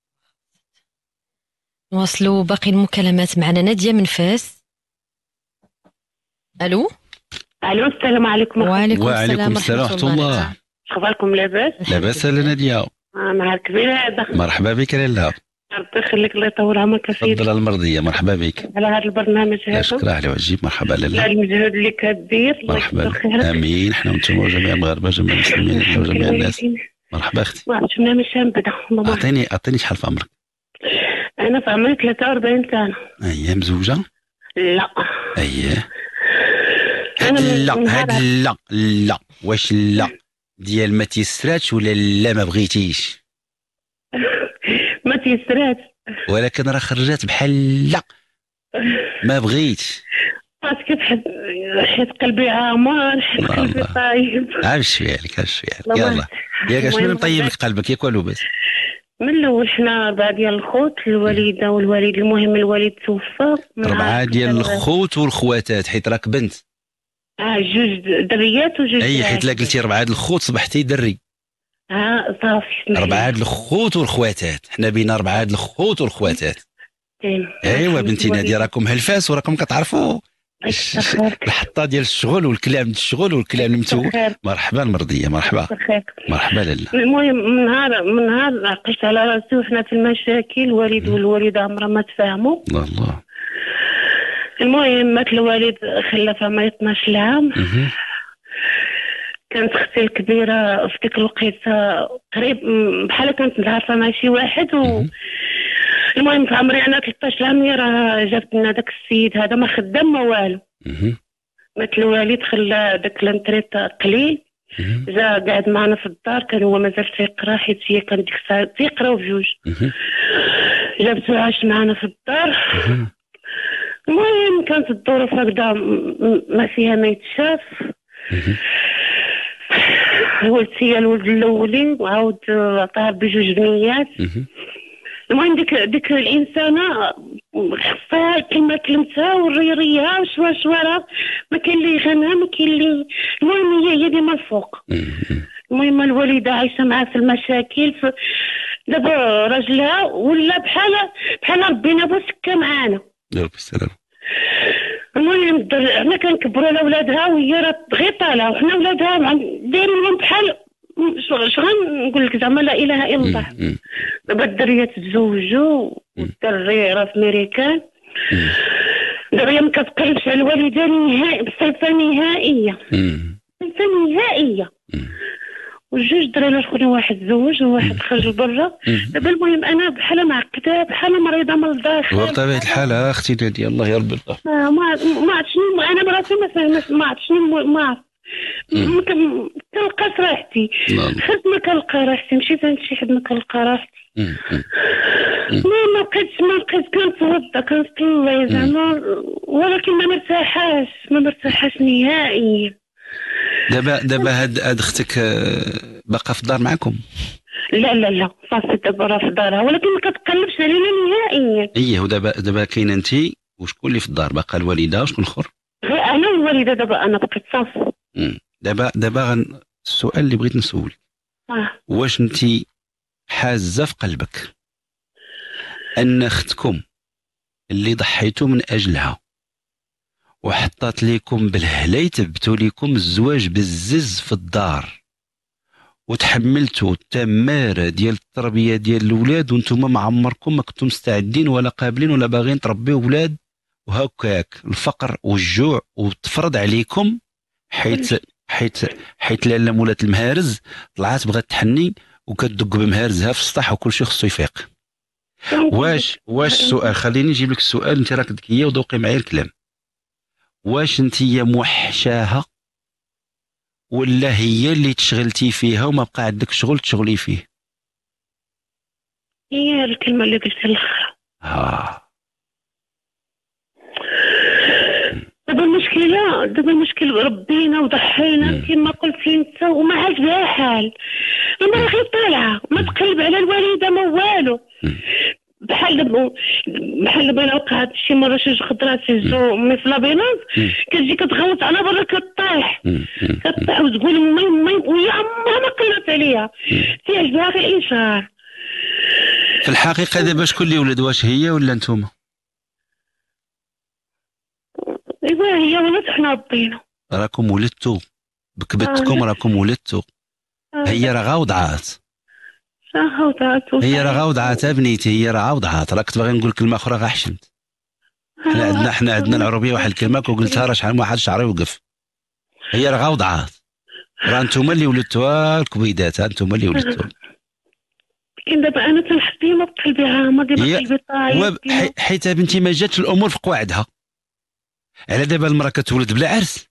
نواصلوا باقي المكالمات معنا ناديه من فاس الو الو السلام عليكم وعليكم, وعليكم السلام ورحمه الله شخباركم لاباس لاباس ناديه آه، نهار كبير هذا مرحبا بك لاله ربي يخليك الله يطول عمرك سيدي تفضل المرضيه مرحبا بك على هذا البرنامج هذا شكرا على وجهك مرحبا لاله المجهود يعني اللي كدير مرحبا امين حنا وانتم وجميع المغاربه جميع المسلمين وجميع الناس مرحبا اختي واحد البرنامج بدا اعطيني اعطيني شحال في عمرك انا في عمري 43 سنه اييه مزوجه؟ لا اييه هاد لا هاد لا لا واش لا ديال ما تيسراتش ولا لا ما بغيتيش؟ ما تيسراتش ولكن راه خرجات بحال لا ما بغيتش باسكو حيت قلبي عامر حيت قلبي طايب عايش شويه عليك عايش شويه عليك يلا ياك شنو مطيب لك قلبك ياك والو بس من الاول حنا اربعه ديال الخوت الوالده والوالد المهم الوالد توفى اربعه ديال الخوت والخواتات حيت راك بنت اه جوج دريات وجوج اي حيت لا قلتي اربعه ديال الخوت صبحتي دري اه صافي اربعه ديال الخوت والخواتات حنا بينا اربعه ديال الخوت والخواتات إيه. ايوا بنتي نادي راكم هلفاس وراكم كتعرفوا الحطه ديال الشغل والكلام ديال الشغل والكلام المتول مرحبا مرضيه مرحبا مرحبا لاله المهم من نهار من نهار عقلت على راسي وحنا في المشاكل الوالد والوالده عمرهم ما تفاهموا الله الله المهم مات الوالد خلفها ما 12 عام كانت اختي الكبيره في ديك الوقيته قريب بحال كانت نهار مع شي واحد و المهم في عمري انا 13 عام راه جابت لنا ذاك السيد هذا ما خدام ما والو مات الوالد خلى ذاك الانتريت قليل جا قاعد معنا في الدار كان هو مازال تيقرا حيت هي كان ديك الساعه تيقراو بجوج جابته عاش معنا في الدار المهم كانت الظروف هكذا ما فيها ما يتشاف ولدت هي الولد الاولي وعاود عطاها بجوج بنيات المهم ديك ديك الانسانه خفاها كيما كلمتها وريريها شوا ما كاين اللي يغنها ما كاين اللي المهم هي هي ديما الفوق المهم الوالده عايشه معاه في المشاكل دابا راجلها ولا بحال بحال ربينا بو سكه معانا يا ربي السلام المهم حنا كنكبروا على ولادها وهي راه غير طالعه وحنا ولادها دايرين لهم بحال شغل نقول لك زعما لا اله الا الله دابا الدريه تزوجوا والدري راه في ميريكان دابا ما كتقلبش على الوالده نهائي بصفه نهائيه بصفه نهائيه وجوج دراري الاخرين واحد تزوج وواحد خرج برا دابا المهم انا بحال معقده بحال مريضه من الداخل بطبيعه الحال آه، اختي ناديه الله يربي الله آه، ما عرفت شنو انا براسي ما فاهمه ما عرفت شنو ما عرفت كنلقى راحتي نعم. خدمه كنلقى راحتي مشيت عند شي حد ما كنلقى راحتي ما ما بقيتش ما بقيت كنتوضى كنصلي زعما ولكن ما مرتاحاش ما مرتاحاش نهائيا دابا دابا هاد هاد اختك آه، باقا في الدار معكم لا لا لا صافي دابا راه في دارها ولكن ما كتقلبش علينا نهائيا ايه ودابا دابا كاينه انت وشكون اللي في الدار باقا الوالده وشكون اخر انا والوالده دابا انا بقيت صافي دابا دابا السؤال اللي بغيت نسولك آه. واش انت حازه في قلبك ان اختكم اللي ضحيتوا من اجلها وحطات ليكم بالهلا يثبتوا ليكم الزواج بالزز في الدار وتحملتوا التماره ديال التربيه ديال الولاد وانتم ما عمركم ما كنتم مستعدين ولا قابلين ولا باغيين تربيو ولاد وهكاك الفقر والجوع وتفرض عليكم حيت حيت حيت لاله مولات المهارز طلعت بغات تحني وكتدق بمهارزها في السطح وكل شيء خصو يفيق واش واش السؤال خليني نجيب لك السؤال انت راك ذكيه وذوقي معايا الكلام واش انت موحشاها ولا هي اللي تشغلتي فيها وما بقى عندك شغل تشغلي فيه هي الكلمه اللي قلتها الاخر اه دابا المشكله دابا المشكل ربينا وضحينا كما قلت لي انت وما عاد بها حال المرا غير طالعه ما تقلب على الوالده ما والو بحال دابا بحال دابا انا وقعت شي مره شي خضرات سجو امي في لابيناز كتجي كتغوت على برا كطيح كطيح وتقول امي امي وهي عمرها ما قلت عليها تيعجبها غير انشهار في الحقيقه دابا شكون اللي ولد واش هي ولا نتوما؟ ايوا هي ولات حنا ربينا راكم ولدتو بكبتكم آه. راكم ولدتو آه. هي راه غاوضعات وضعات هي راه غاوضعات بنيتي هي راه وضعات راك تبغي نقول كلمه اخرى حشمت آه. حنا عندنا حنا عندنا العربيه واحد الكلمه وقلتها راه شحال واحد شعري يوقف هي راه وضعات راه انتم اللي ولدتوها الكويدات انتم اللي ولدتوها لكن دابا انا تنحس ديما بقلبي عامر ديما قلبي طايح حيت بنتي ما جاتش الامور في قواعدها على دابا المراه كتولد بلا عرس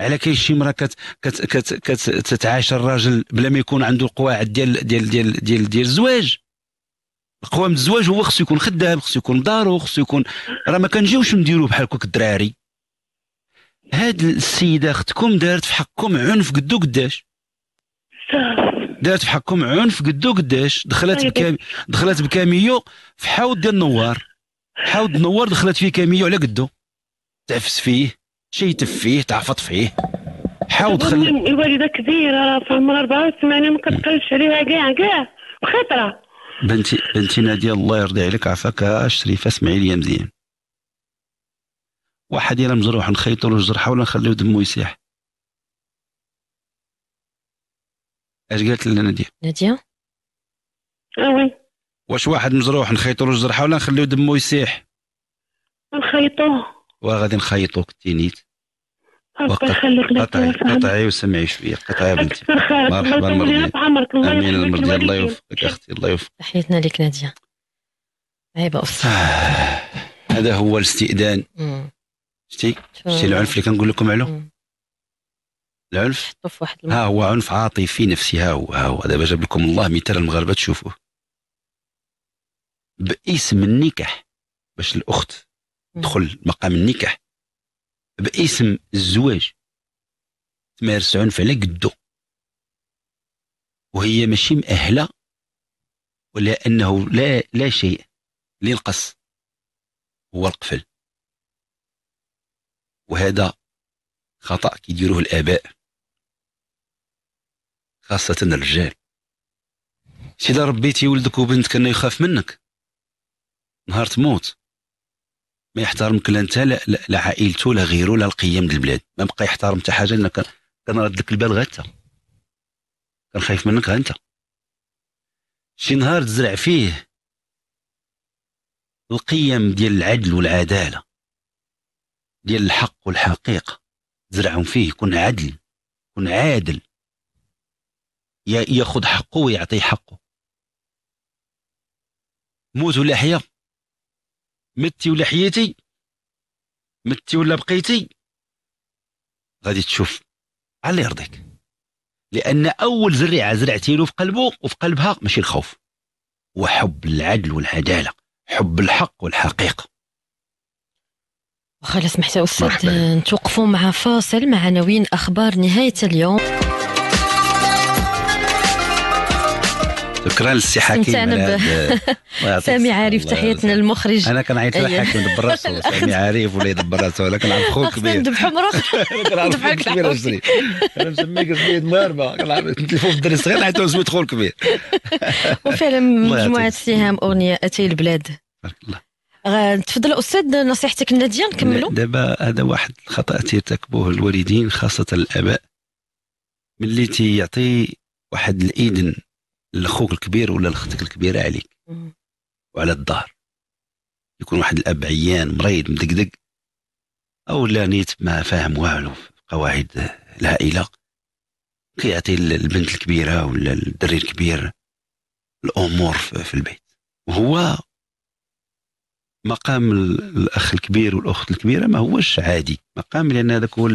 على كاين شي مراه كت كت كت كتتعاشر الراجل بلا ما يكون عنده القواعد ديال ديال ديال ديال ديال الزواج قوام الزواج هو خصو يكون خدام خصو يكون دارو خصو يكون راه ما كنجيوش نديرو بحال هكاك الدراري هاد السيده اختكم دارت في حقكم عنف قدو قداش دارت في حقكم عنف قدو قداش دخلت طيب. بكام دخلت بكاميو في حوض ديال النوار حوض النوار دخلت فيه كاميو على قدو تعفس فيه شي فيه تعفط فيه حاول تخلي الوالده كبيره في عمر 84 ما كتقلش عليها كاع كاع بخطره بنتي بنتي ناديه الله يرضي عليك عافاك الشريفه اسمعي لي مزيان واحد يلا مجروح نخيطو له الجرحه ولا نخليو دمو يسيح اش قالت لنا ناديه ناديه آه، وي واش واحد مجروح نخيطو له الجرحه ولا نخليو دمو يسيح نخيطوه وغادي نخيطوك التينيت قطعي قطعي وسمعي شويه قطعي يا بنتي مرحبا مرضي امين المرضي الله يوفقك اختي الله يوفقك تحياتنا لك ناديه عيبه اختي آه. هذا هو الاستئذان شتي شتي العنف اللي كنقول لكم عليه العنف ها هو عنف عاطفي نفسي ها هو ها هو دابا جاب لكم الله مثال المغاربه تشوفوه باسم النكاح باش الاخت دخل مقام النكاح باسم الزواج تمارس عنف على قدو وهي ماشي مأهلة ولا أنه لا لا شيء للقص هو القفل وهذا خطأ كيديروه الآباء خاصة الرجال سيدا ربيتي ولدك وبنتك انه يخاف منك نهار تموت ما يحترمك لا انت لا, لا عائلته لا غيره لا القيم ديال البلاد ما بقى يحترم حتى حاجه انا كنرد لك البال غير انت كنخايف منك غير انت شي نهار تزرع فيه القيم ديال العدل والعداله ديال الحق والحقيقه تزرعهم فيه يكون عدل يكون عادل ياخذ حقه ويعطيه حقه موت ولا حياه متي ولا حييتي متي ولا بقيتي غادي تشوف على يرضيك لان اول زريعه زرعتي له في قلبه وفي قلبها ماشي الخوف وحب العدل والعداله حب الحق والحقيقه واخا سمحت استاذ نتوقفوا مع فاصل مع عناوين اخبار نهايه اليوم شكرا للسي حكيم سامي عارف تحياتنا للمخرج انا كنعيط لحكيم أيوه. دبر راسو سامي عارف ولا يدبر راسو انا كنعرف خوك كبير ندبح مروخ كنعرف خوك كبير انا نسميك سميت مهربه كنعرف نتليفون في الدرس غير نعيطو سميت خوك كبير وفعلا مجموعه سهام اغنيه اتي البلاد بارك الله تفضل استاذ نصيحتك الناديه نكملوا دابا هذا واحد الخطا تيرتكبوه الوالدين خاصه الاباء ملي تيعطي واحد الاذن لخوك الكبير ولا لختك الكبيره عليك وعلى الظهر يكون واحد الاب عيان مريض مدقدق او لا نيت ما فاهم والو قواعد العائله كيعطي البنت الكبيره ولا الدري الكبير الامور في البيت وهو مقام الاخ الكبير والاخت الكبيره ما هوش عادي مقام لان هذاك هو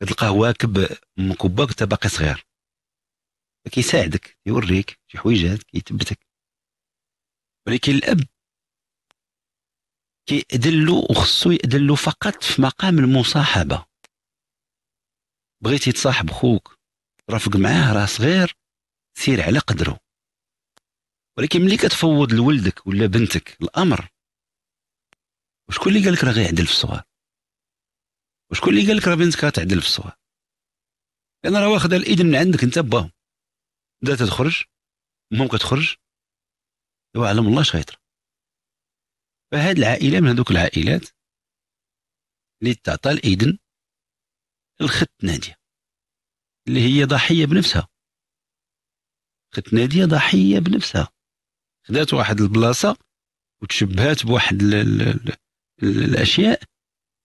كتلقاه واكب من كباك باقي صغير كيساعدك يوريك شي حويجات كيثبتك ولكن الاب كيدلو وخصو يدلو فقط في مقام المصاحبه بغيتي تصاحب خوك رافق معاه راه صغير سير على قدره ولكن ملي كتفوض لولدك ولا بنتك الامر وشكون اللي قالك راه غيعدل في الصغار وشكون اللي قالك راه بنتك غتعدل في الصغار لان راه واخد الاذن من عندك انت باهم بدات تخرج امهم كتخرج وعلم الله غيطرى فهاد العائله من هذوك العائلات اللي تعطى الاذن الخت ناديه اللي هي ضحيه بنفسها خت ناديه ضحيه بنفسها خدات واحد البلاصه وتشبهات بواحد ال ال الـ الاشياء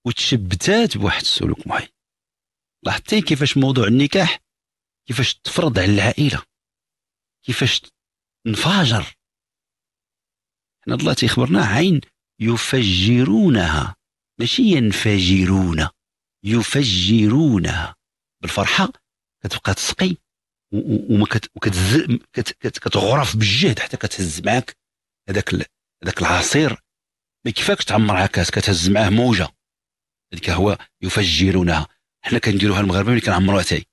وتشبتات بواحد السلوك معين لاحظتي كيفاش موضوع النكاح كيفاش تفرض على العائله كيفاش انفجر حنا الله تيخبرنا عين يفجرونها ماشي ينفجرون يفجرونها بالفرحه كتبقى تسقي وما كتغرف بالجهد حتى كتهز معاك هذاك هذاك العصير ما كيفاش تعمرها كاس كتهز معاه موجه هذيك هو يفجرونها حنا كنديروها المغاربه ملي كنعمروها تاي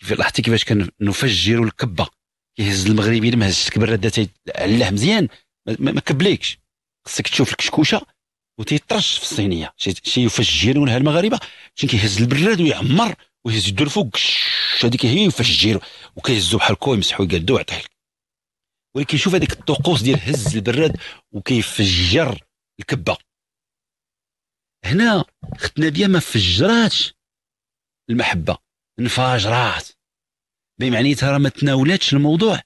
كيف لاحظتي كيفاش كنفجروا الكبه كيهز المغربي المهز الكبرده تيعلاه مزيان ما كبليكش خصك تشوف الكشكوشه وتيطرش في الصينيه شي يفجر لها المغاربه شي كيهز البراد ويعمر ويهز يدو فوق هذيك هي يفجر وكيهزو بحال هكا يمسحو يقلدو ويعطيه ولكن شوف هذيك الطقوس ديال هز البراد وكيفجر الكبه هنا ختنا بيا ما فجراتش المحبه انفجرات بمعنى ترى ما تناولاتش الموضوع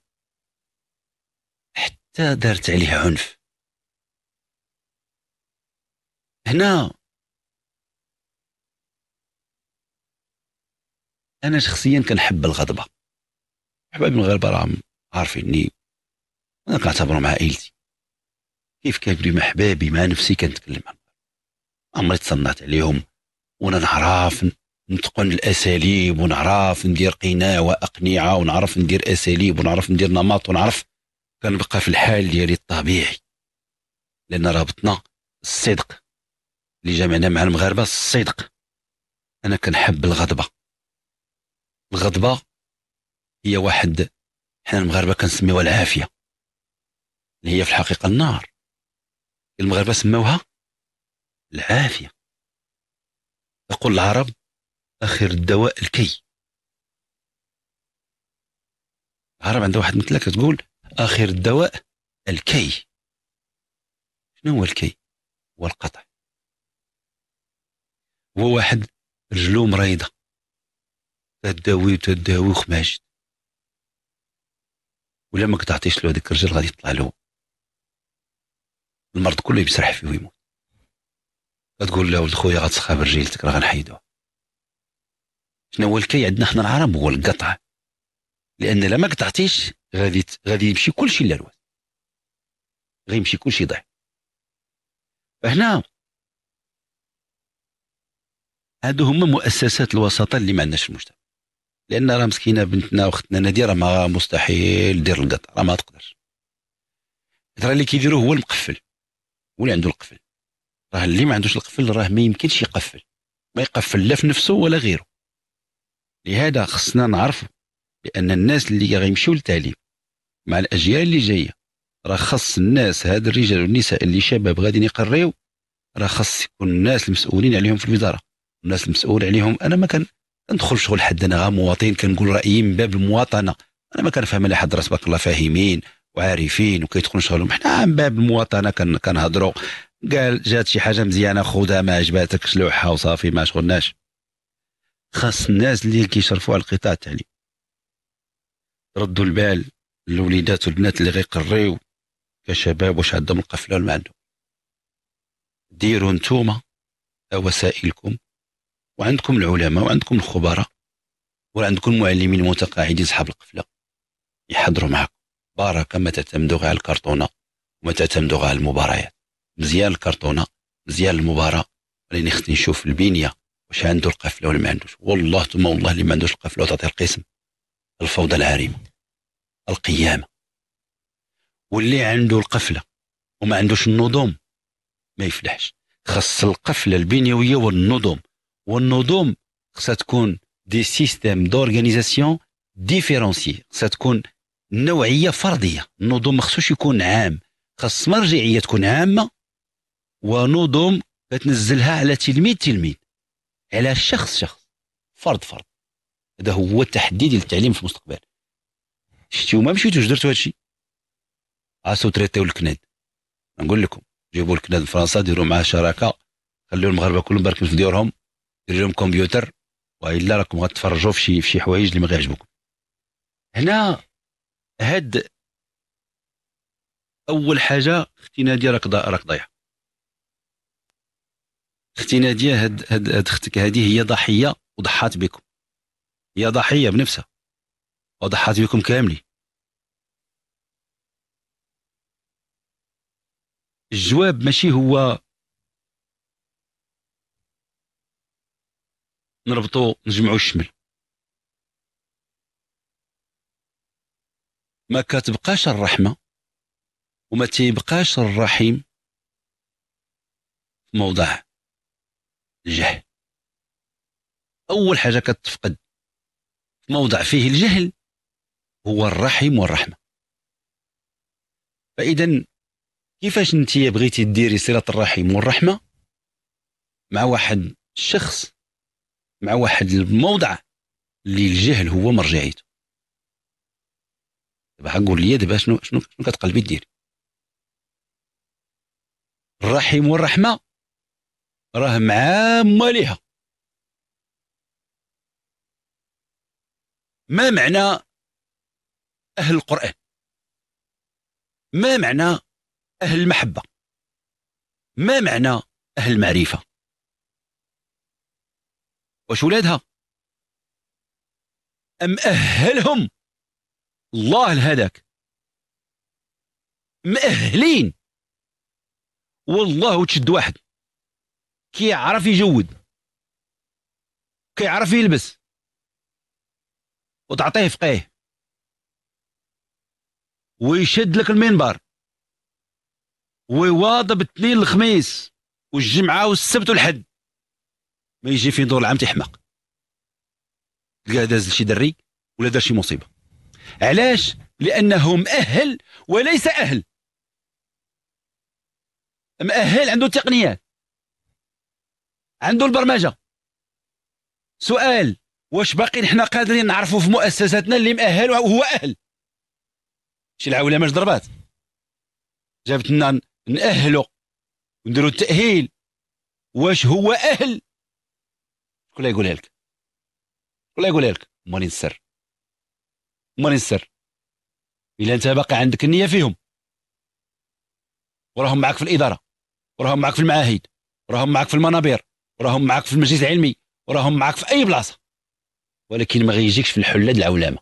حتى دارت عليه عنف هنا انا شخصيا كنحب الغضبه احبابي المغاربه راهم عارفيني انا كنعتبرهم عائلتي كيف كنبري مع حبابي مع نفسي كنتكلم عمري تصنعت عليهم وانا نعرف نتقن الاساليب ونعرف ندير قناع واقنعه ونعرف ندير اساليب ونعرف ندير نمط ونعرف كنبقى في الحال ديالي الطبيعي لان رابطنا الصدق اللي جمعنا مع المغاربه الصدق انا كنحب الغضبه الغضبه هي واحد حنا المغاربه كنسميوها العافيه اللي هي في الحقيقه النار المغاربه سموها العافيه تقول العرب اخر الدواء الكي العرب عندها واحد مثلك تقول اخر الدواء الكي شنو هو الكي هو القطع هو واحد رجلو مريضه تداوي تداوي وخماجد ولا ما قطعتيش له هذيك الرجل غادي يطلع له المرض كله يسرح فيه ويموت كتقول له ولد خويا غتسخى برجيلتك راه غنحيدوه شنو هو الكي عندنا حنا العرب هو القطع لان لما قطعتيش غادي غادي يمشي كلشي غادي غيمشي كلشي ضيع فهنا هادو هما مؤسسات الوساطه اللي ما عندناش في المجتمع لان راه مسكينه بنتنا واختنا ناديه راه ما مستحيل دير القطع راه ما تقدرش ترى اللي كيديرو هو المقفل هو اللي عنده القفل راه اللي ما عندوش القفل راه ما يمكنش يقفل ما يقفل لا في نفسه ولا غيره لهذا خصنا نعرف بان الناس اللي غيمشيو للتعليم مع الاجيال اللي جايه راه خص الناس هاد الرجال والنساء اللي شباب غاديين يقريو راه خص يكون الناس المسؤولين عليهم في الوزاره الناس المسؤول عليهم انا ما كان ندخل شغل حد انا غا مواطن كنقول رايي من باب المواطنه انا ما كنفهم على حد راس تبارك الله فاهمين وعارفين وكيدخلوا شغلهم حنا من باب المواطنه كنهضروا قال جات شي حاجه مزيانه خذها ما عجباتكش لوحها وصافي ما شغلناش خاص الناس اللي كيشرفوا على القطاع التعليم ردوا البال الوليدات والبنات اللي غيقريو كشباب واش عندهم القفله ولا ما عندهم ديروا نتوما وسائلكم وعندكم العلماء وعندكم الخبراء وعندكم المعلمين المتقاعدين صحاب القفله يحضروا معكم بارك ما تعتمدوا غير على الكرتونه وما تعتمدوا غير على المباريات مزيان الكرتونه مزيان المباراه راني خصني نشوف البنيه واش عنده القفله ولا ما عندوش والله ثم والله اللي ما عندوش القفله وتعطي القسم الفوضى العارمه القيامه واللي عنده القفله وما عندوش النظم ما يفلحش خص القفله البنيويه والنظم والنظم خصها تكون دي سيستيم دورغانيزاسيون ديفيرونسي خصها تكون نوعيه فرديه النظم ما خصوش يكون عام خص مرجعيه تكون عامه ونظم تنزلها على تلميذ تلميذ على شخص شخص فرد فرد هذا هو التحدي ديال التعليم في المستقبل شتي وما مشيتوش درتو الشيء اسو تريتيو الكناد نقول لكم جيبوا الكناد فرنسا ديروا معاه شراكه خليو المغاربه كلهم باركين في ديورهم دير لهم كمبيوتر والا راكم غتفرجوا في شي في شي حوايج اللي ما غيعجبوكم هنا هاد اول حاجه اختي ناديه راك راك ضايعه اختي ناديه هاد هاد, هاد اختك هذه هي ضحيه وضحات بكم هي ضحيه بنفسها وضحات بكم كاملين الجواب ماشي هو نربطو نجمعو الشمل ما كتبقاش الرحمة وما تيبقاش الرحيم موضع الجهل اول حاجه كتفقد موضع فيه الجهل هو الرحم والرحمه فاذا كيفاش انت بغيتي ديري صله الرحم والرحمه مع واحد الشخص مع واحد الموضع اللي الجهل هو مرجعيته دابا غنقول لي دابا شنو شنو كتقلبي ديري الرحم والرحمه راه معامه ليها ما معنى اهل القران ما معنى اهل المحبه ما معنى اهل المعرفه واش ولادها ام اهلهم الله لهذاك مأهلين والله تشد واحد كيعرف يجود كيعرف يلبس وتعطيه فقيه ويشد لك المنبر ويواظب الاثنين الخميس والجمعه والسبت والحد ما يجي في دور العام تيحمق تلقاه داز لشي دري ولا دار شي مصيبه علاش لانه مأهل وليس اهل مأهل عنده تقنيات عنده البرمجه سؤال واش باقي نحن قادرين نعرفوا في مؤسساتنا اللي مؤهل وهو أهل شي العاوله ماش ضربات جابت لنا نأهلو ونديرو التأهيل واش هو أهل شكون يقول لك شكون يقول لك ماني السر ماني السر إلا أنت باقي عندك النية فيهم وراهم معك في الإدارة وراهم معك في المعاهد وراهم معك في المنابر وراهم معاك في المجلس العلمي وراهم معاك في اي بلاصه ولكن ما غيجيكش في الحله العولمه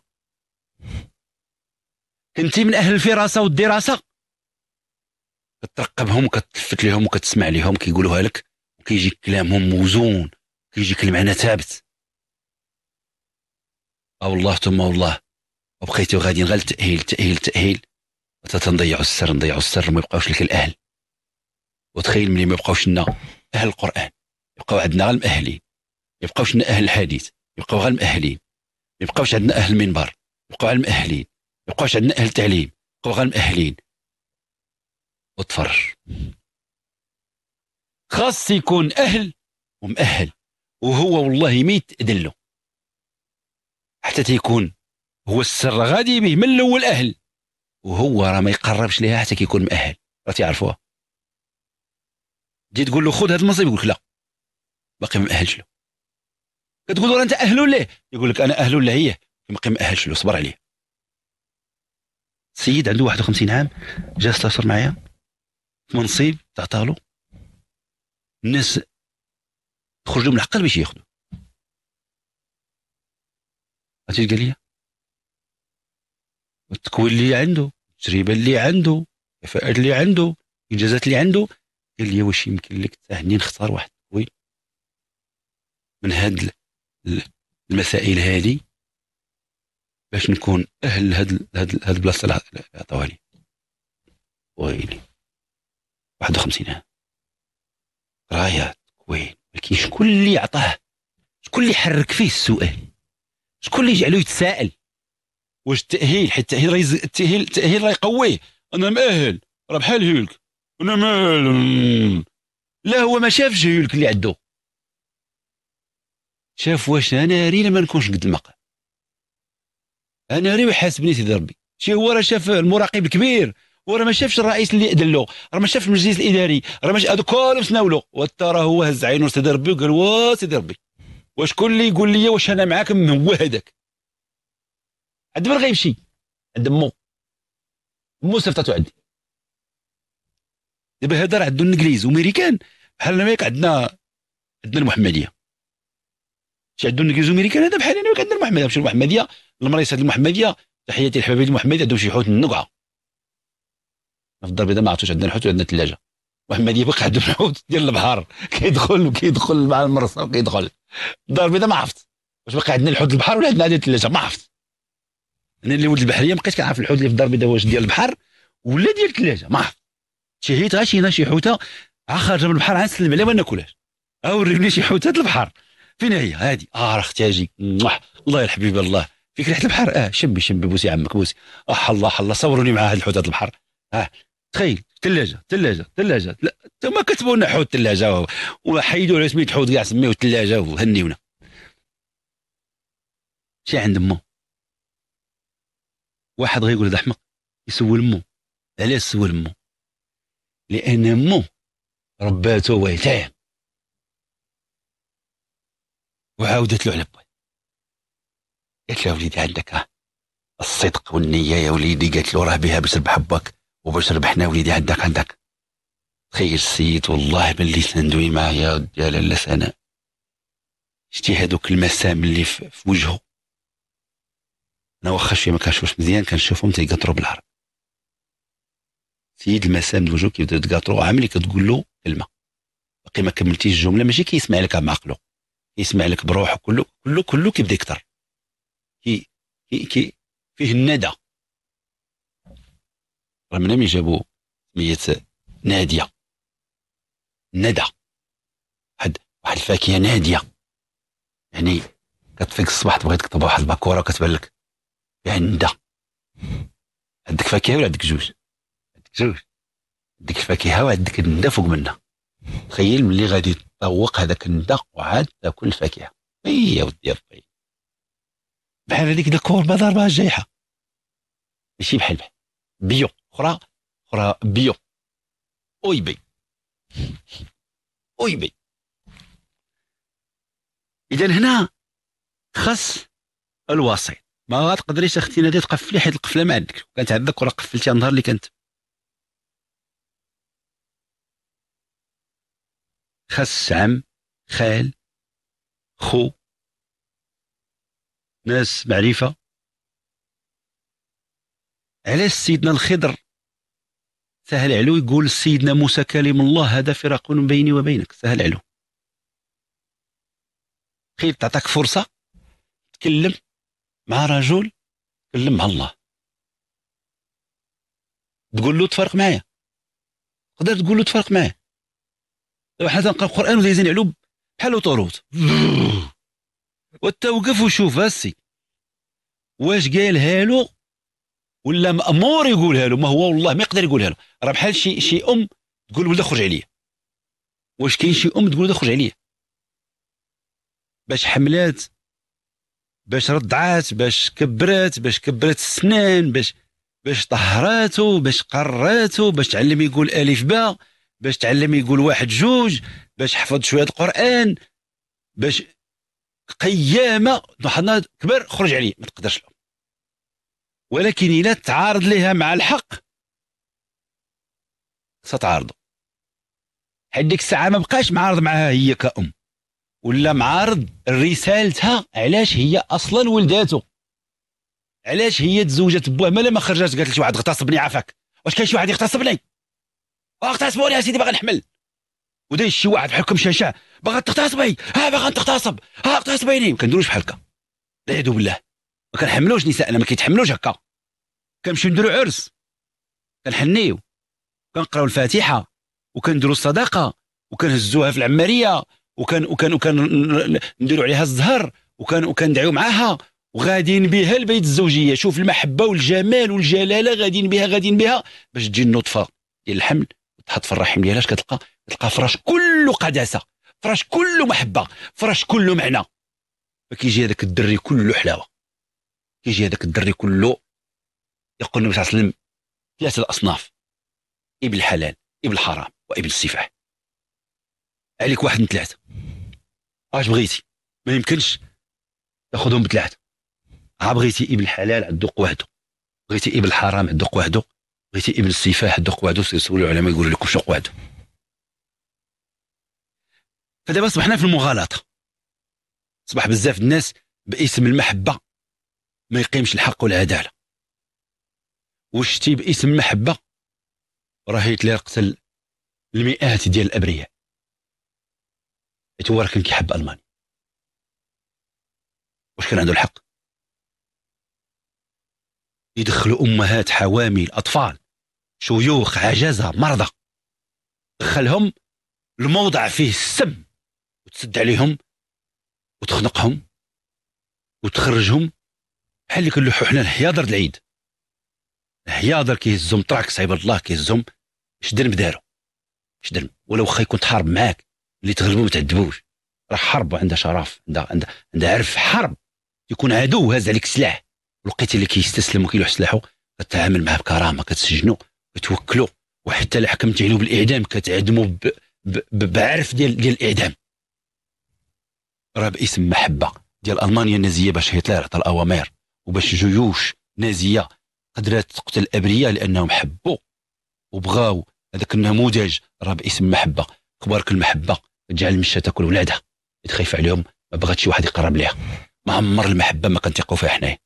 كنتي من اهل الفراسه والدراسه كترقبهم كتلفت لهم وكتسمع لهم كيقولوها لك وكيجي كلامهم موزون كيجيك المعنى ثابت او الله ثم والله وبقيتو غاديين غير تاهيل تاهيل تاهيل حتى السر نضيعوا السر ما يبقاوش لك الاهل وتخيل ملي ما يبقاوش لنا اهل القران يبقاو عندنا غير المأهلين يبقاوش عندنا أهل الحديث يبقاو غير المأهلين يبقاوش عندنا أهل المنبر يبقاو غير المأهلين يبقاوش عندنا أهل التعليم يبقاو غير المؤهلين وتفرج خاص يكون أهل ومأهل وهو والله ميت يتأدلو حتى تيكون هو السر غادي به من الاول اهل وهو راه ما يقربش ليها حتى كيكون مأهل راه تيعرفوها تجي تقول له خذ هذا المنصب يقول لك لا باقي ما مأهلش له كتقول له انت اهل له يقول لك انا اهل له هي باقي ما مأهلش له صبر عليه سيد عنده 51 عام جا استشر معايا منصب تعطالو الناس تخرج لهم العقل باش ياخذوا عرفتي قال لي التكوين اللي عنده التجربه اللي عنده الكفاءات اللي عنده الانجازات اللي عنده قال لي واش يمكن لك تهني نختار واحد من هاد المسائل هذه باش نكون اهل لهاد هاد هاد البلاصه اللي عطاوها ويلي 51 رايات وين ولكن شكون اللي عطاه شكون اللي حرك فيه السؤال شكون اللي جعلو يتساءل واش التاهيل حيت التاهيل راه التاهيل التاهيل راه يقويه انا مأهل راه بحال هيلك انا مأهل لا هو ما شافش هيلك اللي عنده شاف واش انا ري ما نكونش قد المقا انا ري وحاسبني سيدي ربي شي هو راه شاف المراقب الكبير وراه ما شافش الرئيس اللي ادلو راه ما شافش المجلس الاداري راه ماشي هذوك كلهم سناولو وتا راه هو هز عينو سيدي ربي وقال وا سيدي ربي واش كل اللي يقول لي واش انا معاك هو هذاك عند من غيمشي عند مو مو صيفطاتو عندي دابا هذا راه عندو الانجليز وميريكان بحال ما عندنا عندنا المحمديه شي عندهم الجزائري كان هذا انا كان عندنا المحمديه نمشي للمحمديه المريصه المحمديه تحياتي لحبايبي المحمديه عندهم شي حوت النقعه في الدار البيضاء ما عرفتوش عندنا الحوت عندنا الثلاجه محمديه بقى عندهم الحوت ديال البحر كيدخل وكيدخل مع المرصه وكيدخل الدار البيضاء ما عرفت واش باقي عندنا الحوت البحر ولا عندنا هذه الثلاجه ما عرفت انا اللي ولد البحريه ما بقيتش كنعرف الحوت اللي في الدار البيضاء واش ديال البحر ولا ديال الثلاجه ما عرفت شي غير شي شي حوته خارجه من البحر نسلم عليها ما ناكلهاش او وريوني شي حوته البحر فين هي هادي اه راه اختي الله يا الحبيب الله فيك ريحه البحر اه شمي شمي بوسي عمك بوسي اح الله الله صوروني مع هاد الحوت هاد البحر اه تخيل ثلاجه ثلاجه ثلاجه لا ما كتبوا لنا حوت ثلاجه وحيدوا على سميت حوت كاع سميوه ثلاجه وهنيونا شي عند مو واحد غيقول هذا احمق يسول مو علاش سول مو لان مو رباته ويتام وعاودت له على باي قالت له وليدي عندك الصدق والنيه يا وليدي قالت له راه بها باش ربح باك وباش ربحنا وليدي عندك عندك تخيل السيد والله ملي تندوي معايا ودي على لا شتي هادوك المسام اللي في وجهه انا واخا شويه ما كنشوفش مزيان كنشوفهم تيقطرو بالعرق سيد المسام الوجه كيبدا يتقاطرو عامل كتقول له كلمه باقي ما كملتيش الجمله ماشي كيسمع لك بعقله يسمع لك بروحه كله كله كله كيبدا يكثر كي كي كي فيه الندى راه منين جابوا سميت ناديه ندى واحد واحد الفاكهه ناديه يعني كتفيق الصباح تبغي تكتب واحد الباكوره كتبان لك فيها الندى عندك فاكهه ولا عندك جوج عندك جوج عندك الفاكهه وعندك الندى فوق منها تخيل ملي غادي تطوق هذاك النداق وعاد تاكل الفاكهه اي يا ودي ربي بحال هذيك الكوربه ضربها الجايحه ماشي بحال بحال بيو اخرى اخرى بيو اوي بي اوي بي اذا هنا خاص الوسيط ما تقدريش اختي نادي تقفلي حيت القفله ما عندك كانت عندك ولا قفلتيها النهار اللي كانت خس عم خال خو ناس معرفة علاش سيدنا الخضر سهل علو يقول سيدنا موسى كلم الله هذا فراق بيني وبينك سهل علو خير تعطاك فرصة تكلم مع رجل تكلم مع الله تقول له تفرق معايا تقدر تقول له تفرق معايا حتى تنقرا القران وزيزين يزن يعلو بحال طروط وتوقف وشوف هسي واش قالها له ولا مامور يقولها له ما هو والله ما يقدر يقولها له راه بحال شي شي ام تقول ولدها خرج عليا واش كاين شي ام تقول ولدها خرج عليا باش حملات باش رضعات باش كبرات باش كبرات السنان باش باش طهراتو باش قراتو باش تعلم يقول الف باء باش تعلم يقول واحد جوج باش حفظ شويه القران باش قيامه نحن كبر خرج عليه ما تقدرش له ولكن الا تعارض لها مع الحق ستعارضه حيت ديك الساعه ما بقاش معارض معها هي كأم ولا معارض رسالتها علاش هي اصلا ولداته علاش هي تزوجت بوه مالا لما خرجت قالت لشي واحد اغتصبني عافاك واش كاين شي واحد يغتصبني اغتصبوني يا سيدي باغي نحمل وداير شي واحد بحالكم شنشع باغا تغتصبي ها باغا تغتصب ها اغتصبيني ما كنديروش بحال هكا العياذ بالله ما كنحملوش نساءنا ما كيتحملوش هكا كنمشيو نديرو عرس كنحنيو كنقراو الفاتحه وكنديرو الصدقه وكنهزوها في العماريه وكان وكان وكان نديرو عليها الزهر وكان وكندعيو معاها وغاديين بها البيت الزوجيه شوف المحبه والجمال والجلاله غاديين بها غاديين بها باش تجي النطفه ديال الحمل تحط في الرحم ديالها كتلقى تلقى فراش كله قداسه فراش كله محبه فراش كله معنى فكيجي هذاك الدري كله حلاوه كيجي هذاك الدري كله يقول النبي صلى الله عليه وسلم ثلاثه الاصناف ابن الحلال ابن الحرام وابن السفاح عليك واحد من ثلاثه اش بغيتي ما يمكنش تاخذهم بثلاثه عا بغيتي ابن الحلال عندك وحده بغيتي ابن الحرام عندك وحده بغيتي ابن السفاح دق وعدو سيسولو العلماء يقولوا لكم شق وعدو فدابا صبحنا في المغالطه صبح بزاف الناس باسم المحبه ما يقيمش الحق والعداله وشتي باسم المحبه راه هتلر قتل المئات ديال الابرياء هو راه كان كيحب المانيا واش كان عنده الحق يدخلوا امهات حوامل اطفال شيوخ عجزة مرضى دخلهم الموضع فيه السم وتسد عليهم وتخنقهم وتخرجهم بحال اللي كنلوحو حنا الحياضر العيد الحياضر كيهزهم طراك صعيب الله كيهزهم اش شدرم دارو شدرم ولو واخا يكون تحارب معاك اللي تغلبو ما تعذبوش راه حرب وعندها شرف عندها عندها عندها عرف حرب يكون عدو هاز عليك سلاح ولقيتي اللي كيستسلم وكيلوح سلاحه كتعامل معاه بكرامه كتسجنو توكلوا وحتى الحكم حكمتي بالاعدام كتعدموا بعرف ديال ديال الاعدام راه باسم محبه ديال المانيا النازيه باش هتلر عطى الاوامر وباش جيوش نازيه قدرات تقتل الابرياء لانهم حبوا وبغاو هذاك النموذج راه باسم محبه كبارك المحبه تجعل المشاه تاكل ولادها تخيف عليهم ما بغاتش شي واحد يقرب ليها ما عمر المحبه ما كنتيقوا فيها حنايا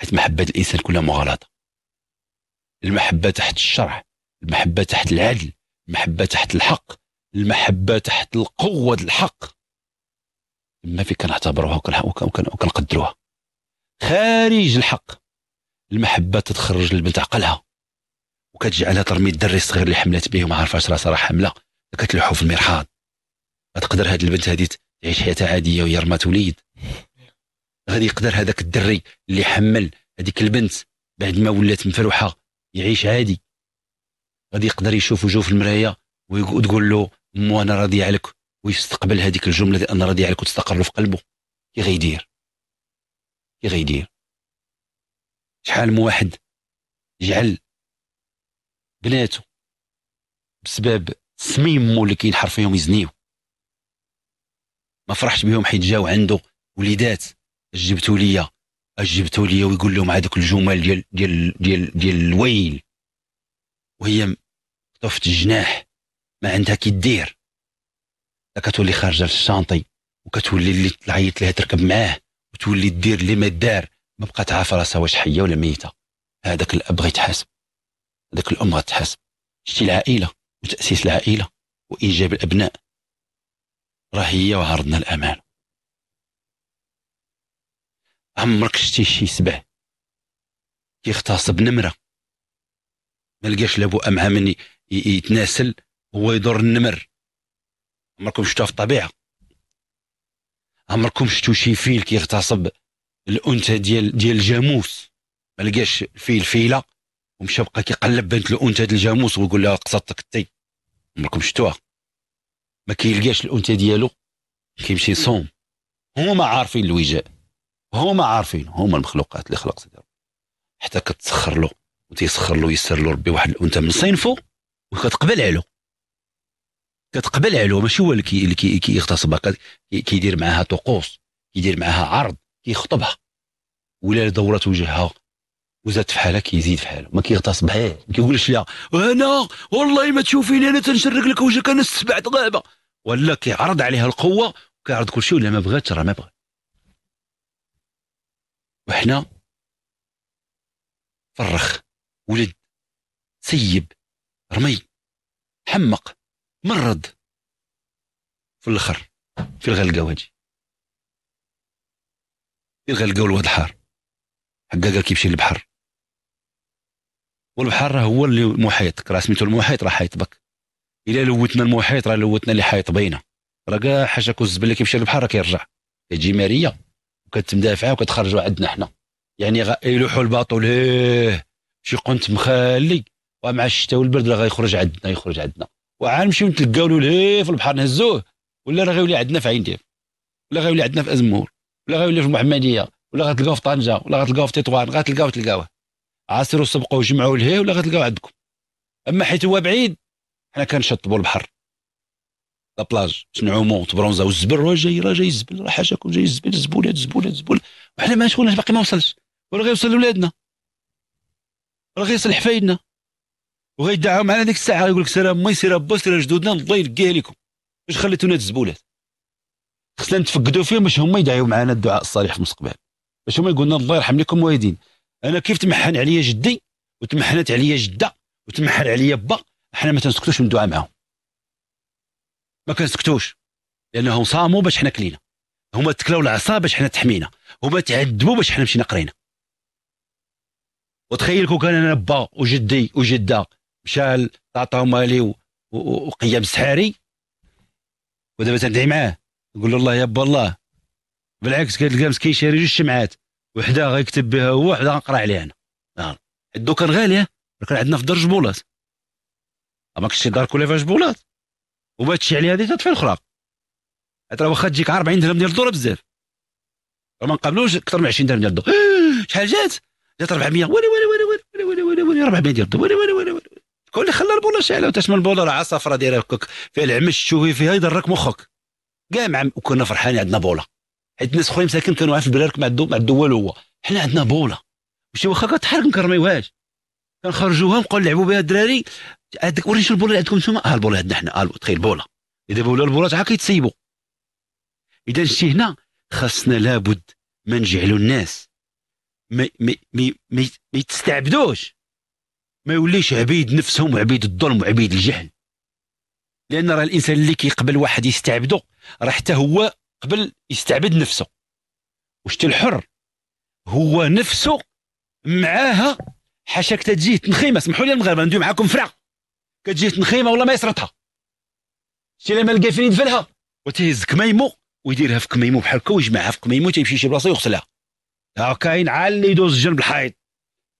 حيت محبه الانسان كلها مغالطه المحبة تحت الشرع المحبة تحت العدل المحبة تحت الحق المحبة تحت القوة الحق ما في كنعتبروها وكنقدروها خارج الحق المحبة تتخرج للبنت عقلها وكتجعلها ترمي الدري الصغير اللي حملت به وما عرفاش راسها راه حامله كتلوحو في المرحاض غتقدر هاد البنت هادي تعيش حياتها عاديه وهي رمات وليد غادي يقدر هذاك الدري اللي حمل هذيك البنت بعد ما ولات مفروحه يعيش عادي غادي يقدر يشوف وجهه في المرايه وتقول له مو انا راضي عليك ويستقبل هذيك الجمله دي انا راضي عليك وتستقر في قلبه كي غيدير كي غيدير شحال من واحد جعل بناته بسبب مو اللي كينحر فيهم يزنيو ما فرحش بهم حيت جاو عنده وليدات جبتوا ليا جبتوا لي ويقول لهم هذوك الجمل ديال ديال ديال ديال الويل وهي طفت الجناح ما عندها كي دير كتولي خارجه للشانطي وكتولي اللي تعيط ليها تركب معاه وتولي دير اللي ما دار ما بقات عارفه راسها واش حيه ولا ميته هذاك الاب غيتحاسب هذاك الام غتحاسب شتي العائله وتاسيس العائله وانجاب الابناء راه هي وعرضنا الامانه عمرك شتي شي سبع كيغتصب نمره ما لقاش لا امها من يتناسل هو يضر النمر عمركم شتوها في الطبيعه عمركم شتو شي فيل كيغتصب الانثى ديال ديال الجاموس ما لقاش الفيل فيله ومشى بقى كيقلب بنت الانثى ديال الجاموس ويقول لها قصدتك تي عمركم شتوها ما كيلقاش الانثى ديالو كيمشي يصوم هما عارفين الوجاء هما عارفين هما المخلوقات اللي خلق سيدي ربي حتى كتسخر له وتيسخر له يسر له ربي واحد وانت من صنفه وكتقبل عليه كتقبل عليه ماشي هو اللي كي كيغتصبها كيدير معاها طقوس كيدير معاها عرض كيخطبها ولا دورات وجهها وزاد في حالها كيزيد في حالها ما كيغتصبها ما كيقولش لها انا والله ما تشوفيني انا تنشرك لك وجهك انا السبع غابه ولا كيعرض عليها القوه وكيعرض كل شيء ولا ما بغاتش راه ما بغاتش وحنا فرخ ولد سيب رمي حمق مرض في الاخر في الغلقه واجي في الغلقه والواد الحار هكا قال كيمشي للبحر والبحر هو اللي محيط راه سميتو المحيط راه حايط بك الا لوتنا المحيط راه لوتنا اللي حايط بينا راه كاع حاجه كوز الزبل اللي كيمشي للبحر راه كيرجع كتجي ماريه كتمدافع وكتخرجوا عندنا حنا يعني يلوحوا الباطول ايه شي قنت مخالي ومع الشتاء والبرد راه غيخرج عندنا يخرج عندنا وعاد نمشيو نتلقاو له في البحر نهزوه ولا راه غيولي عندنا في عين ديف ولا غيولي عندنا في ازمور ولا غيولي في المحمديه ولا غتلقاوه في طنجه ولا غتلقاوه في تطوان غتلقاوه تلقاوه عاصروا سبقوا وجمعوا لهيه ولا غتلقاوه عندكم اما حيت هو بعيد حنا كنشطبوا البحر لا لابلاج تنعموا تبرونزا والزبل راه جاي راه جاي الزبل راه حاشاكم جاي الزبل الزبولات الزبولات الزبول وحنا ما شغلناش باقي ما وصلش ولا غيوصل لولادنا راه غيوصل لحفايدنا وغيدعهم على ديك الساعه يقول لك سير ما سير با سير جدودنا الله يلقيها لكم باش خليتونا الزبولات خصنا نتفقدوا فيهم باش هما يدعيو معنا الدعاء الصالح في المستقبل باش هما يقولنا الله يرحم لكم والدين انا كيف تمحن عليا جدي وتمحنت عليا جده وتمحن عليا با حنا ما تنسكتوش من الدعاء معاهم ما كنسكتوش لانهم صاموا باش حنا كلينا هما تكلاو العصا باش حنا تحمينا هما تعذبوا باش حنا مشينا قرينا وتخيل كون كان انا با وجدي وجده مشى لطاطا مالي وقيام السحاري ودابا تندعي معاه نقول له الله يا با الله بالعكس كتلقى مسكين شاري جوج شمعات وحده غيكتب بها هو وحده غنقرا عليها انا نعم. الدكان غاليه كان عندنا في دار جبولات ما كنتش دار كلها فيها وبهذا الشيء عليها هذه تطفي الاخرى راه واخا تجيك 40 درهم ديال الدور بزاف ما نقابلوش اكثر من 20 درهم ديال الدور شحال جات جات 400 ويلي ويلي ويلي ويلي ويلي ويلي ولي 400 ديال الدور ويلي ويلي ويلي ويلي كون اللي خلى البوله شاعله وتشمل البوله راه صفرا دايره هكاك فيها العمش تشوفي فيها يضرك مخك كاع مع وكنا فرحانين عندنا بوله حيت الناس خويا مساكن كانوا عارف البلاد ما عندو ما عندو والو هو حنا عندنا بوله ماشي واخا كتحرك ما كرميوهاش كنخرجوها نبقاو نلعبوا بها الدراري عندك وريني شو البوله اللي عندكم نتوما ها آه، البوله عندنا حنا اه تخيل بوله اذا بوله البوله عا كيتسيبوا اذا شتي هنا خاصنا لابد ما نجعلوا الناس ما ما ما ما يتستعبدوش ما يوليش عبيد نفسهم وعبيد الظلم وعبيد الجهل لان راه الانسان اللي كيقبل واحد يستعبدو راه حتى هو قبل يستعبد نفسه وشتي الحر هو نفسه معاها حاشاك تجيه تنخيمه اسمحوا لي المغاربه ندوي معاكم فرع كتجيه تنخيمه والله ما يسرطها شتي لما لقى فين يدفلها وتهز كميمو ويديرها في كميمو بحال هكا ويجمعها في كميمو تيمشي شي بلاصه يغسلها ها كاين عا اللي يدوز جنب الحائط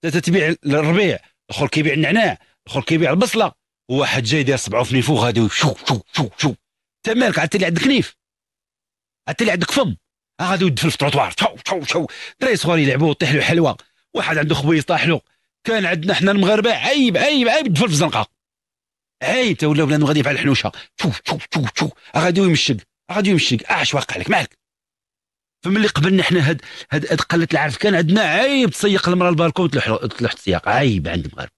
تتبيع الربيع الاخر كيبيع النعناع الاخر كيبيع البصله وواحد جاي داير صبعو في نيفو غادي شو شو شو شو انت مالك عاد اللي عندك نيف عاد اللي عندك فم غادي يدفل في التروطوار شو شو شو دراري صغار يلعبوا طيح له حلوه واحد عنده خبيز طاح له كان عندنا حنا المغاربه عيب عيب عيب الدفل في الزنقه عيب تا ولا غادي يفعل الحنوشه شوف شوف شوف شوف غادي يمشق غادي يمشق اش آه، واقع لك مالك فملي قبلنا حنا هاد هاد, هاد قله العرف كان عندنا عيب تسيق المراه البالكون تلوح السياق عيب عند المغاربه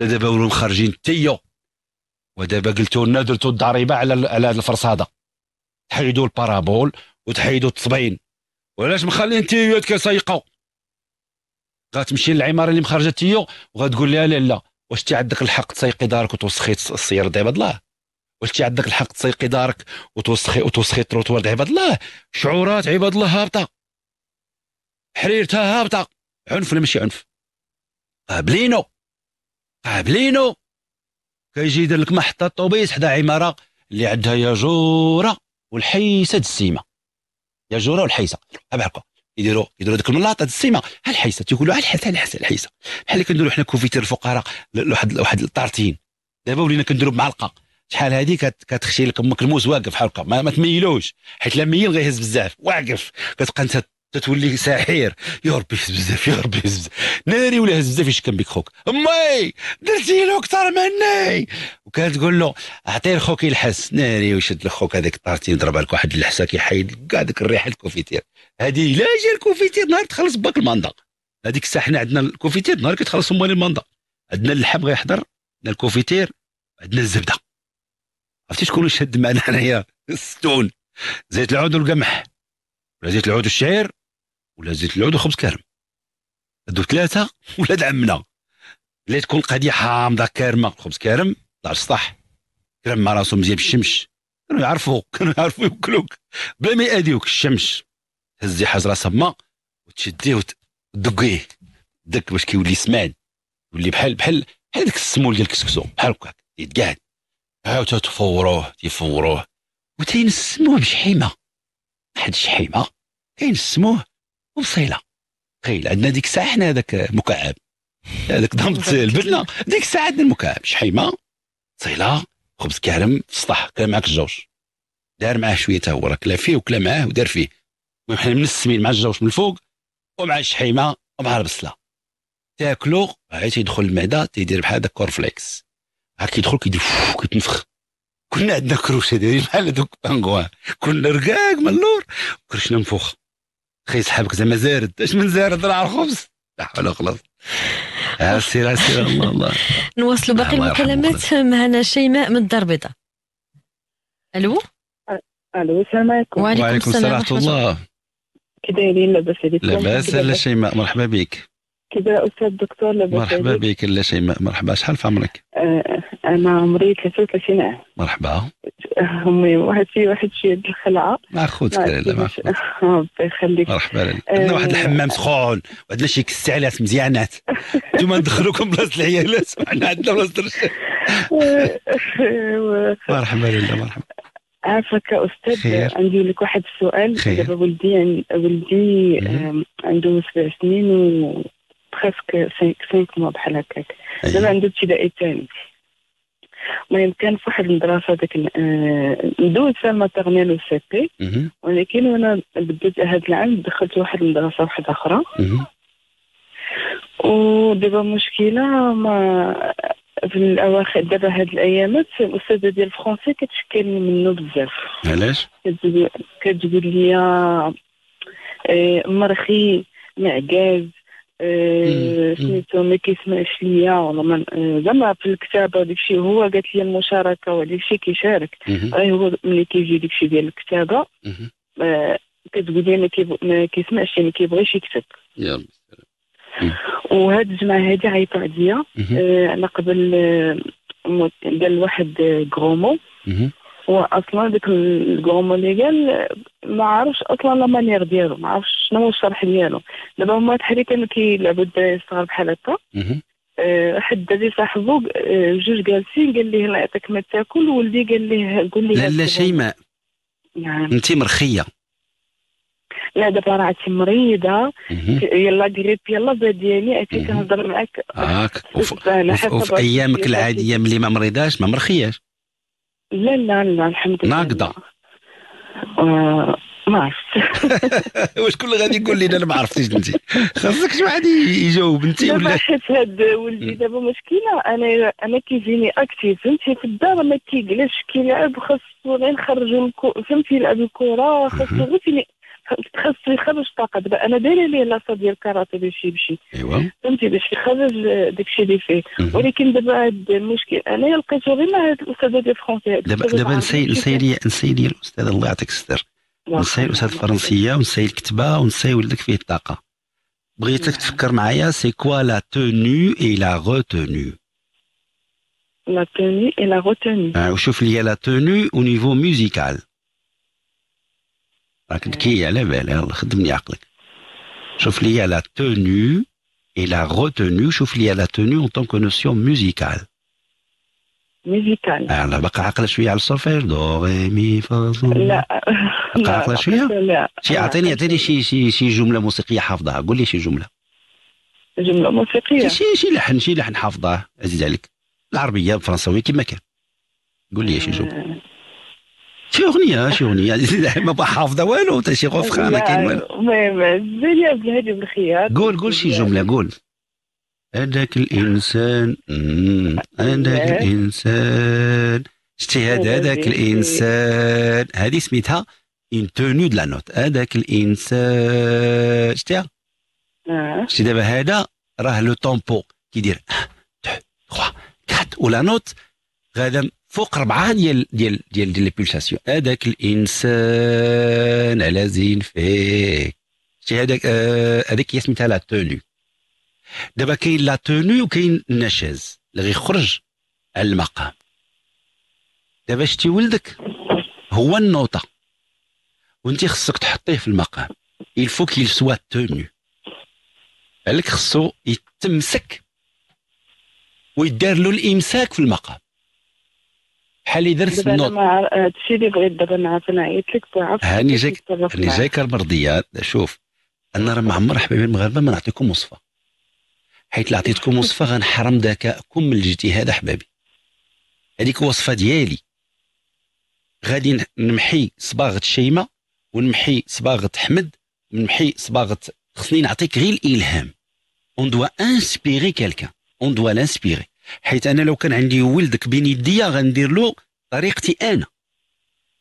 دابا ولاو خارجين تيو ودابا قلتوا لنا درتوا الضريبه على على الفرصاده تحيدوا البارابول وتحيدوا التصبين وعلاش مخلين تيو كيسيقوا غتمشي للعماره اللي مخرجه تيو وغتقول لها لا لا واش تي عندك الحق تسيقي دارك وتوسخي السير عباد الله واش تي عندك الحق تسيقي دارك وتوسخي وتوسخي التروتوار عباد الله شعورات عباد الله هابطه حريرتها هابطه عنف ولا ماشي عنف قابلينو قابلينو كيجي يدير لك محطه طوبيس حدا عماره اللي عندها يا جوره والحيسه د السيمه يا جوره والحيسه بحال يديروا يديروا ديك الملاط هاد السيمه بحال الحيسه تيقولوا على الحيسه على الحيسه الحيسه بحال اللي كنديروا حنا كوفيتير الفقراء لواحد لواحد الطارتين دابا ولينا كنديروا بمعلقه شحال هادي كتخشي لك امك الموز واقف بحال هكا ما, ما تميلوش حيت لا ميل غيهز بزاف واقف كتبقى انت تتولي ساحر يا ربي بزاف يا ربي بزاف ناري ولا هز بزاف يشكم بك خوك امي درتي له اكثر مني وكانت تقول له اعطي لخوك يلحس ناري وشد لخوك هذيك طارتي يضرب لك واحد اللحسه كيحيد كاع ديك الريحه الكوفيتير هذه لا جا الكوفيتير نهار تخلص باك الماندا هذيك الساعه حنا عندنا الكوفيتير نهار كتخلص امال الماندا عندنا اللحم غيحضر عندنا الكوفيتير عندنا الزبده عرفتي شكون شد معنا حنايا الستون زيت العود والقمح ولا زيت العود والشعير ولا زيت العود وخبز كارم هادو ثلاثه ولاد عمنا لا تكون قضيه حامضه كارمه خبز كارم طلع السطح كرم مع راسو مزيان بالشمس كانوا يعرفوا كانوا يعرفوا يوكلوك بلا ما يأذيوك الشمس هزي راسها سما وتشديه وتدقيه دك باش كيولي سمان يولي بحال بحال بحال داك السمول ديال الكسكسو بحال هكاك يتقعد عاود تفوروه تيفوروه وتينسموه بشحيمه واحد الشحيمه كينسموه وصيله تخيل عندنا ديك الساعه حنا هذاك مكعب هذاك ضمت البدله ديك الساعه عندنا المكعب شحيمه صيله خبز كرم في السطح كان معك الجوج دار معاه شويه تا هو راه كلا فيه وكلا معاه ودار فيه المهم حنا منسمين مع الجوج من الفوق ومع الشحيمه ومع البصله تاكلو عاد تيدخل المعده تيدير بحال كور كورفليكس هاك كيدخل كيدير كيتنفخ كنا عندنا كروشه دايرين بحال هذوك بانغوان كنا رقاق من اللور كرشنا منفوخ خي صحابك زعما زارد اش من زارد راه الخبز لا حول ولا قوه الا آه، السيره آه، سير الله الله نواصلوا باقي نعم، المكالمات معنا شيماء من الدار البيضاء الو الو السلام عليكم وعليكم السلام ورحمه الله كي دايرين لاباس عليكم لاباس على شيماء مرحبا بك كده استاذ دكتور لبسيري مرحبا بك لا شيماء مرحبا شحال في عمرك؟ آه انا عمري 33 عام مرحبا امي واحد في واحد شي الخلعه مع خوتك لا مع خوتك ربي يخليك مرحبا لالا آه واحد الحمام سخون وعندنا شي كسالات مزيانات انتم ندخلوكم بلاصه العيالات وحنا عندنا بلاصه الرجال مرحبا لالا مرحبا عافاك استاذ عندي لك واحد السؤال دابا أه، ولدي ولدي أه، عنده سبع سنين و بريسك 5 موا بحال هكاك دابا أيوة. عنده ابتدائي الثاني المهم كان في واحد المدرسه ديك آه، ندوز فيها و سي بي ولكن وانا بديت هذا العام دخلت واحد المدرسه واحده اخرى ودابا مشكله ما في الاواخر دابا هاد الايامات الاستاذه ديال الفرونسي كتشكلني منه بزاف علاش كتقول لي آه، مرخي معكاز سميتو إيه، ما كيسمعش ليا والله إيه، زعما في الكتابه وداك الشيء هو قالت لي المشاركه وداك الشيء كيشارك غير هو ملي كيجي داك الشيء ديال الكتابه إيه، كتقول لي ما كيسمعش ما يعني كيبغيش يكتب وهاد الجمعه هادي عيطوا عليا انا قبل قال واحد كرومو هو اصلا ديك الكومو اللي قال ما عرفش اصلا لا مانيير ديالو ما عرفش شنو هو الشرح ديالو دابا هما تحري كانوا كيلعبوا الدراري الصغار بحال هكا واحد أه، دازي صاحبو أه، جوج جالسين قال ليه الله يعطيك ما تاكل ولدي قال ليه قول لي لا لا شيماء نعم انت مرخيه لا دابا راه عرفتي مريضه يلا قريب يلا ديالي عرفتي كنهضر معاك هاك وفي ايامك العاديه ملي ما مريضاش ما مرخياش لا لا لا الحمد لله ناقضه آه ما عرفت واش كل غادي يقول لي انا ما عرفتش بنتي خاصك شي واحد يجاوب انت ولا حيت هاد ولدي دابا مشكله انا انا كيجيني اكتيف فهمتي في الدار ما كيجلسش كيلعب خاصو غير نخرجو فهمتي يلعب الكره خاصو غير تخص يخرج طاقه دابا انا دايره ليه لاصه ديال الكاراتي باش يمشي ايوا فهمتي باش يخرج داك الشيء اللي فيه ولكن دابا هذا المشكل انا لقيته غير مع الاستاذه ديال الفرونسي دابا دابا نسي نسي نسي لي الاستاذه الله يعطيك الستر نسي الاستاذ الفرنسيه ونسي الكتابه ونسي ولدك فيه الطاقه بغيتك نعم. تفكر معايا سي كوا لا توني اي لا روتوني لا توني اي لا روتوني وشوف لي لا توني او نيفو ميوزيكال راك إيه. ذكي على بالي خدمني عقلك شوف لي لا توني اي لا روتونو شوف لي لا توني اون طونك نوسيون ميوزيكال ميزيكال انا بقى عقله شويه على الصفير دو ري مي فا لا بقى عقله شويه لا شي اعطيني اعطيني شي شي شي جمله موسيقيه حافظها قول لي شي جمله جمله موسيقيه شي شي لحن شي لحن حافظه عزيز عليك العربيه الفرنساويه كما كان قول لي شي جمله آه. شي اغنيه شي اغنيه يعني ما بقى حافظه والو حتى شي غفخان ما كاين والو ما الدنيا بالهدي بالخيار قول قول شي جمله قول هذاك الانسان هذاك الانسان شتي هذا هذاك الانسان هذه سميتها اون تونو دو لا نوت هذاك الانسان شتيها آه. شتي دابا هذا راه لو طومبو كيدير 1 2 3 4 ولا نوت غادا فوق ربعه ديال ديال ديال ديال لي بولساسيون هذاك الانسان على زين فيك شتي هذاك آه، هذيك هي سميتها لا تونو دابا كاين لا تونو وكاين النشاز اللي غيخرج على المقام دابا شتي ولدك هو النوطه وانت خصك تحطيه في المقام il faut qu'il soit tenu بالك خصو يتمسك ويدار له الامساك في المقام بحال اللي درت النوط هادشي اللي بغيت دابا نعرف انا عيطت لك وعرفت هاني جايك هاني جايك المرضيه شوف انا راه ما عمر حبيبي المغاربه ما نعطيكم وصفه حيت لا عطيتكم وصفه غنحرم ذكائكم من الاجتهاد احبابي هذيك وصفه ديالي غادي نمحي صباغه شيماء ونمحي صباغه حمد ونمحي صباغه خصني نعطيك غير الالهام اون دوا انسبيري كالكان اون دوا لانسبيري حيت انا لو كان عندي ولدك بين يديا غندير له طريقتي انا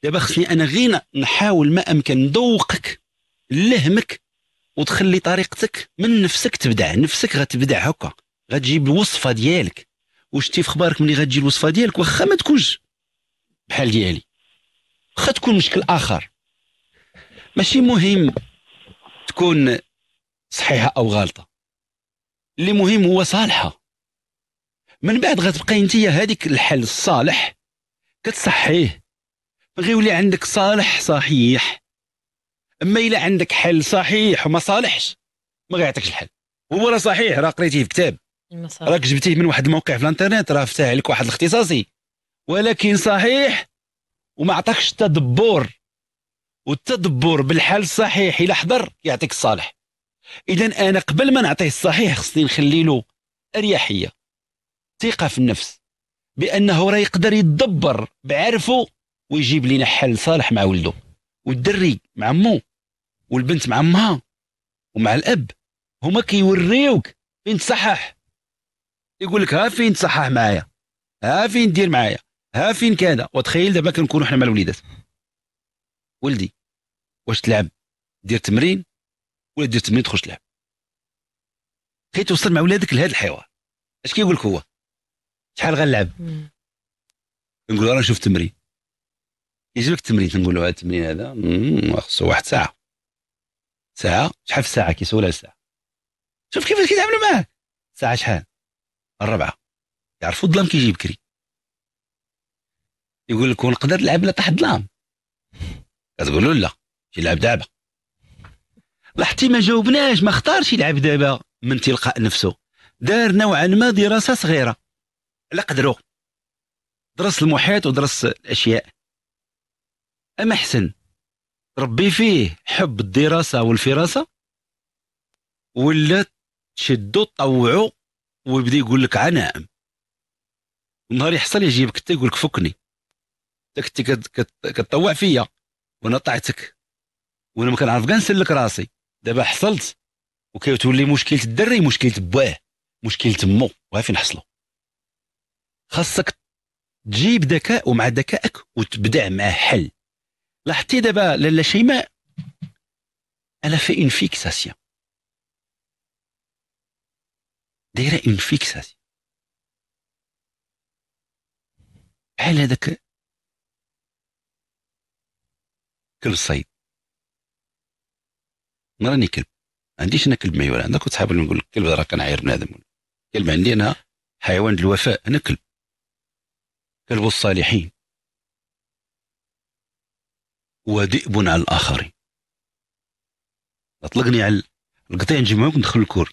دابا خصني انا غير نحاول ما امكن نذوقك نلهمك وتخلي طريقتك من نفسك تبدع نفسك غتبدع هكا غتجيب الوصفه ديالك وشتي في خبارك ملي غتجي الوصفه ديالك واخا ما تكونش بحال ديالي واخا تكون مشكل اخر ماشي مهم تكون صحيحه او غلطه اللي مهم هو صالحه من بعد غتبقى انت هذيك الحل الصالح كتصحيه غيولي عندك صالح صحيح اما الا عندك حل صحيح وما صالحش ما غيعطيكش الحل هو راه صحيح راه قريتيه في كتاب راك جبتيه من واحد الموقع في الانترنت راه فتح لك واحد الاختصاصي ولكن صحيح وما عطاكش تدبر والتدبر بالحل الصحيح الى حضر يعطيك الصالح اذا انا قبل ما نعطيه الصحيح خصني نخلي له اريحيه ثقه في النفس بانه راه يقدر يدبر بعرفه ويجيب لنا حل صالح مع ولده والدري مع مو والبنت مع امها ومع الاب هما كيوريوك فين تصحح يقول لك ها فين تصحح معايا ها فين دير معايا ها فين كذا وتخيل دابا كنكونوا حنا مع الوليدات ولدي واش تلعب دير تمرين ولا دير تمرين تخرج تلعب كي توصل مع ولادك لهذا الحوار اش كيقول لك هو شحال غنلعب نقول راه نشوف تمرين يجي لك تمرين تنقول له هذا التمرين هذا خصو واحد ساعه ساعه شحال في الساعه كيسولها الساعه شوف كيفاش كيتعاملوا معاه ساعه شحال الربعه يعرفوا الظلام كيجي بكري يقول لك ونقدر نلعب لا الظلام كتقول له لا شي لعب دابا لاحظتي ما جاوبناش ما اختارش يلعب دابا من تلقاء نفسه دار نوعا ما دراسه صغيره على قدره درس المحيط ودرس الاشياء اما حسن ربي فيه حب الدراسه والفراسه ولا تشدو تطوعو ويبدا يقول لك عناء نهار يحصل يجيبك انت يقول لك فكني انت كتطوع فيا وانا طعتك وانا ما كنعرف كاع نسلك راسي دابا حصلت وكيتولي مشكله الدري مشكله باه مشكله مو وها فين حصلوا خاصك تجيب ذكاء ومع ذكائك وتبدع معاه حل لاحظتي دابا لالا شيماء انا في اون فيكساسيون دايره اون فيكساسيون بحال هذاك كلب صيد مراني كلب ما عنديش انا كلب ما يولى عندك وصحابي نقول لك كلب راه كنعاير بنادم كلب عندي انا حيوان الوفاء انا كلب كلب الصالحين وذئب على الآخرين اطلقني على القطيع نجي معاك ندخل الكور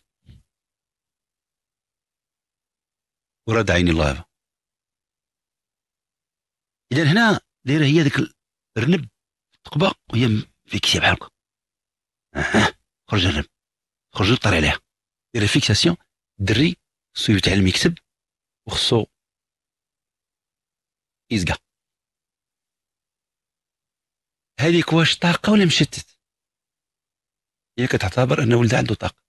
ورد عيني الله اذا هنا دايره هي ذيك الرنب تقبى وهي فيكسي بحال هكا اها خرج الرنب خرج طري عليها دايره فيكساسيون الدري خصو يتعلم يكتب وخصو يزقى هذيك واش طاقة ولا مشتت هي كتعتبر أن ولدها عنده طاقة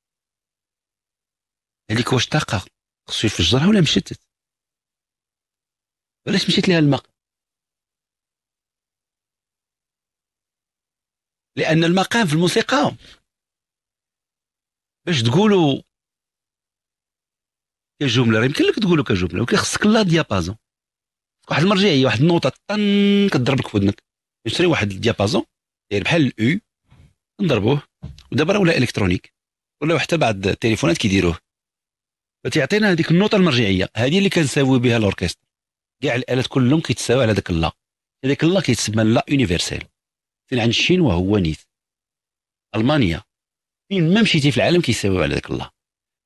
هذيك واش طاقة خصو يفجرها ولا مشتت علاش مشيت لها الماء لأن المقام في الموسيقى باش تقولوا كجملة راه يمكن لك تقولوا كجملة ولكن خصك لا ديابازون واحد المرجعيه واحد النوطه طن كضرب لك في ودنك نشري واحد الديابازون داير بحال الاو نضربوه ودابا راه ولا الكترونيك ولا حتى بعض التليفونات كيديروه فتعطينا هذيك النوطه المرجعيه هذه اللي كنساوي بها الاوركسترا كاع الالات كلهم كيتساوي على داك اللا هذاك اللا كيتسمى لا يونيفرسال فين عند الشينوا هو نيت المانيا فين ما مشيتي في العالم كيساويو على داك اللا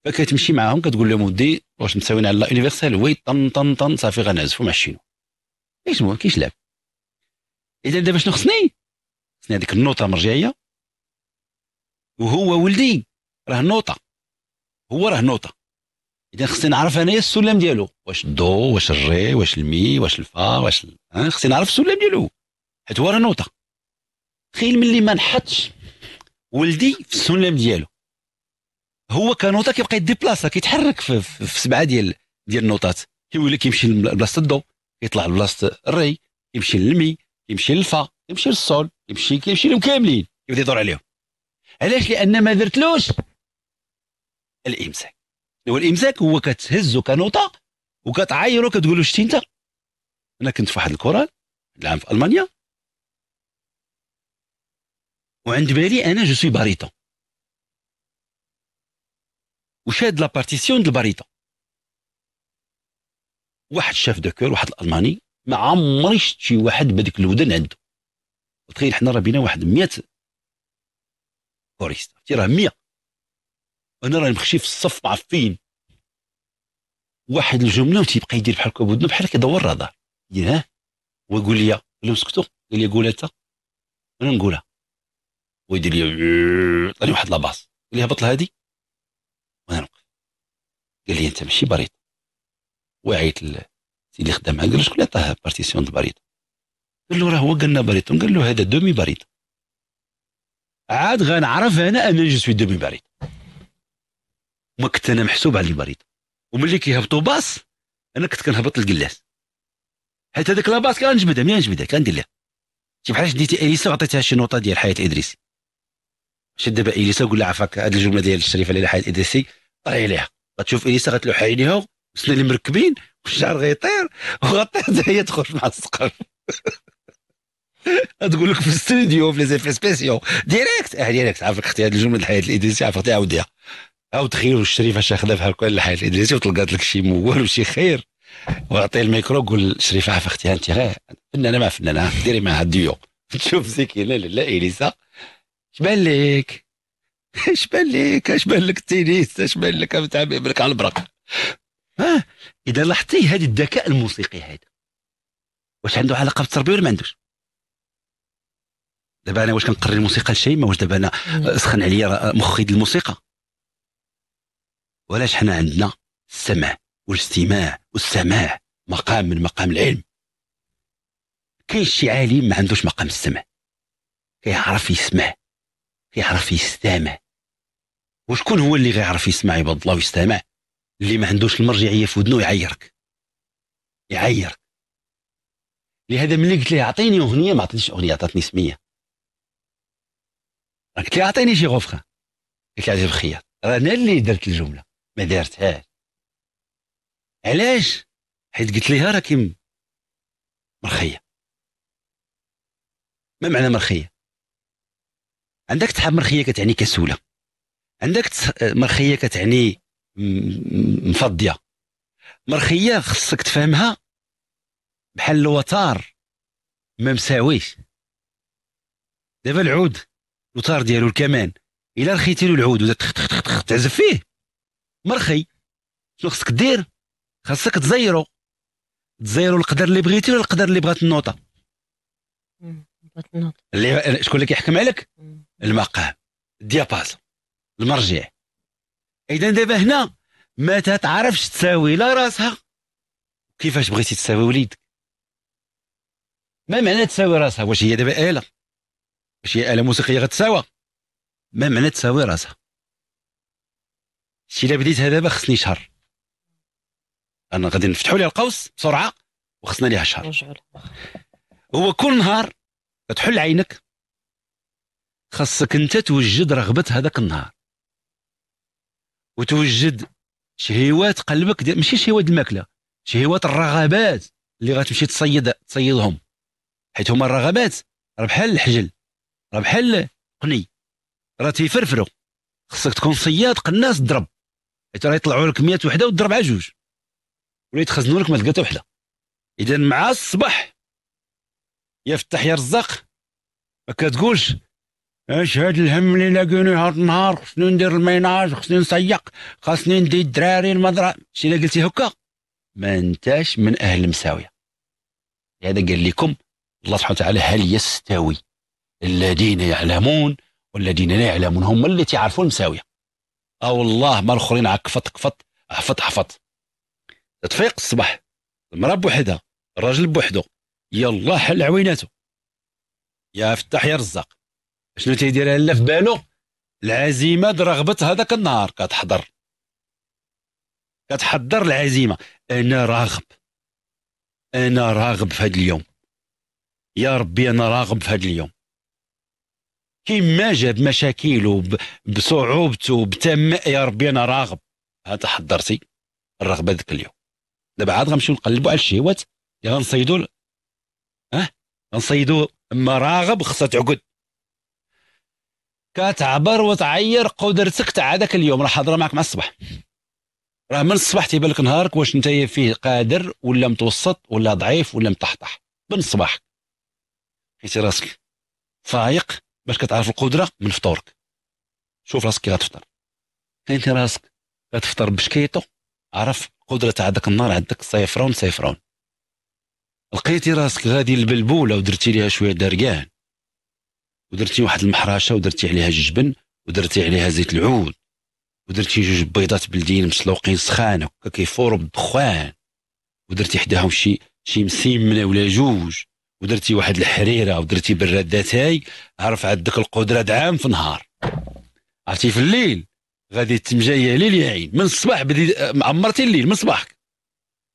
فكتمشي معاهم كتقول لهم ودي واش مساويين على لا يونيفرسال وي طن طن طن صافي غنعزفوا مع الشينو ايش ما كيش لعب اذا دابا شنو خصني خصني هذيك النوطه مرجعيه وهو ولدي راه نوطه هو راه نوطه اذا خصني نعرف انايا السلم ديالو واش الضو واش الري واش المي واش الفا واش ال... خصني نعرف السلم ديالو حيت هو راه نوطه تخيل ملي ما نحطش ولدي في السلم ديالو هو كنوطه كيبقى يدي بلاصه كيتحرك في, في, في سبعه ديال ديال النوطات كيولي كيمشي لبلاصه الضو يطلع لبلاصه الري يمشي للمي يمشي للفا يمشي للصول يمشي كيمشي لهم كاملين يبدا يدور عليهم علاش لان ما درتلوش الامساك هو الامساك هو كتهزو كنوطه وكتعايرو كتقولو شتي انت انا كنت في واحد الكورال العام في المانيا وعند بالي انا جو سوي باريتون وشاد لا بارتيسيون ديال الباريتون واحد شاف دوكور واحد الالماني ما عمري شفت شي واحد بهذيك الودن عنده تخيل حنا راه بينا واحد 100 كوريستا عرفتي راه 100 انا راه مخشي في الصف معفين واحد الجمله وتيبقى يدير بحال هكا بودنو بحال كيدور راه دار ها ويقول لي قال سكتو قال لي قول انت انا نقولها ويدير لي عطاني واحد لاباس قال لي هبط لهادي وانا نوقف قال لي انت ماشي بريط وعيت سيدي خدامها قال له شكون اللي عطاه بارتيسيون البريط قال له راه هو قال لنا بريط قال له هذا دومي بريط عاد غنعرف انا انا جو سوي دومي بريط ما كنت انا محسوب على البريط وملي كيهبطوا باص انا كنت كنهبط القلاس حيت هذاك لاباس كنجبدها منين نجبدها كندير لها شي بحال شديتي اليسا وعطيتها شي نوطه ديال حياه ادريسي شد دابا اليسا وقول لها عفاك هذه الجمله ديال الشريفه ليلى حياه ادريسي طري عليها غتشوف اليسا غتلوح عينيها وصلنا اللي مركبين والشعر غيطير وغطيت هي تخرج مع السقف تقول لك في الاستوديو في ليزيفي سبيسيو ديريكت اه ديريكت عارف اختي هذه الجمله الحياه الادريسي عارف اختي عاوديها او تخيل الشريف اش خدا في كل الحياه الادريسي وتلقات لك شي موال وشي خير وعطي الميكرو قول شريف عارف اختي انت غير فنانه ما فنانه ديري معها الديو تشوف زكينه لا اليسا شبان لك اش بان لك اش بان لك التينيس اش بان لك بالك على البرق اه اذا لاحظتي هذا الذكاء الموسيقي هذا واش عنده علاقه بالتربيه ولا ما عندوش دابا انا واش كنقري الموسيقى لشيء ما واش دابا انا سخن عليا مخي الموسيقى ولاش حنا عندنا السمع والاستماع والسماع مقام من مقام العلم كاين شي عالم ما عندوش مقام السمع كيعرف يسمع كيعرف يستمع وشكون هو اللي غيعرف يسمع عباد الله ويستمع اللي ما عندوش المرجعيه في ودنه يعيرك يعيرك لهذا ملي قلت ليه اعطيني اغنيه ما عطيتش اغنيه عطاتني سميه قلت ليه اعطيني شي غفخه قلت لي عزيز الخياط راه انا اللي درت الجمله ما دارتهاش علاش حيت قلت ليها راكي مرخيه ما معنى مرخيه عندك تحب مرخيه كتعني كسوله عندك مرخيه كتعني مفضيه مرخيه خصك تفهمها بحال الوتار ما مساويش دابا العود الوتار ديالو الكمان الا رخيتي له العود تعزف فيه مرخي شنو خصك دير خصك تزيرو تزيرو القدر اللي بغيتي ولا القدر اللي بغات النوطه بغات النوطه اللي شكون اللي كيحكم عليك المقام الدياباز المرجع اذا دابا هنا ما تعرفش تساوي لا راسها كيفاش بغيتي تساوي وليدك ما معنى تساوي راسها واش هي دابا اله واش هي اله موسيقيه غتساوى ما معنى تساوي راسها شي الا بديتها دابا خصني شهر انا غادي نفتحوا لي القوس بسرعه وخصنا ليها شهر هو كل نهار تحل عينك خاصك انت توجد رغبه هذاك النهار وتوجد شهيوات قلبك ماشي شهيوات الماكله شهيوات الرغبات اللي غتمشي تصيد تصيدهم حيت هما الرغبات راه بحال الحجل راه بحال قني راه تيفرفرو خصك تكون صياد قناص ضرب حيت راه يطلعوا لك 100 وحده وتضرب على جوج ولا يتخزنوا لك ما تلقى وحده اذا مع الصباح يا فتح يا رزاق ما كتقولش اش هاد الهم اللي لاقوني هاد النهار خصني ندير الميناج خصني نسيق خاصني ندي الدراري المدرسه شي الا قلتي هكا ما انتاش من اهل المساويه هذا قال لكم الله سبحانه وتعالى هل يستوي الذين يعلمون والذين لا يعلمون هم اللي تعرفوا المساويه او آه والله ما الاخرين عكفط كفط عفط عفط تفيق الصباح المراه بوحدها الراجل بوحدو يلا حل عويناته يا فتح يا رزاق شنو تيديرها لا في بالو العزيمه رغبه هذاك النهار كتحضر كتحضر العزيمه انا راغب انا راغب في هذا اليوم يا ربي انا راغب في هذا اليوم كيما جا بمشاكله بصعوبته وبتم يا ربي انا راغب هذا حضرتي الرغبه ذاك اليوم دابا عاد غنمشيو نقلبوا على الشهوات يا غنصيدوا ها غنصيدوا اما راغب خصها تعقد كتعبر وتعير قدرتك تاع هذاك اليوم راه حاضره معك مع الصباح راه من الصباح تيبان لك نهارك واش انت فيه قادر ولا متوسط ولا ضعيف ولا مطحطح من الصباح حيت راسك فايق باش كتعرف القدره من فطورك شوف راسك كي غتفطر انت راسك غتفطر بشكيتو عرف القدره تاع هذاك النهار عندك صيفرون صيفرون لقيتي راسك غادي البلبوله ودرتي ليها شويه دركان ودرتي واحد المحراشه ودرتي عليها جبن ودرتي عليها زيت العود ودرتي جوج بيضات بلديين مسلوقين سخان هكا كيفوروا بالدخان ودرتي حداهم شي شي مسيمنه ولا جوج ودرتي واحد الحريره ودرتي برادات هاي عرف عندك القدره دعام في النهار عرفتي في الليل غادي تمجايه ليل يا عين من الصباح بدي عمرتي الليل من صباحك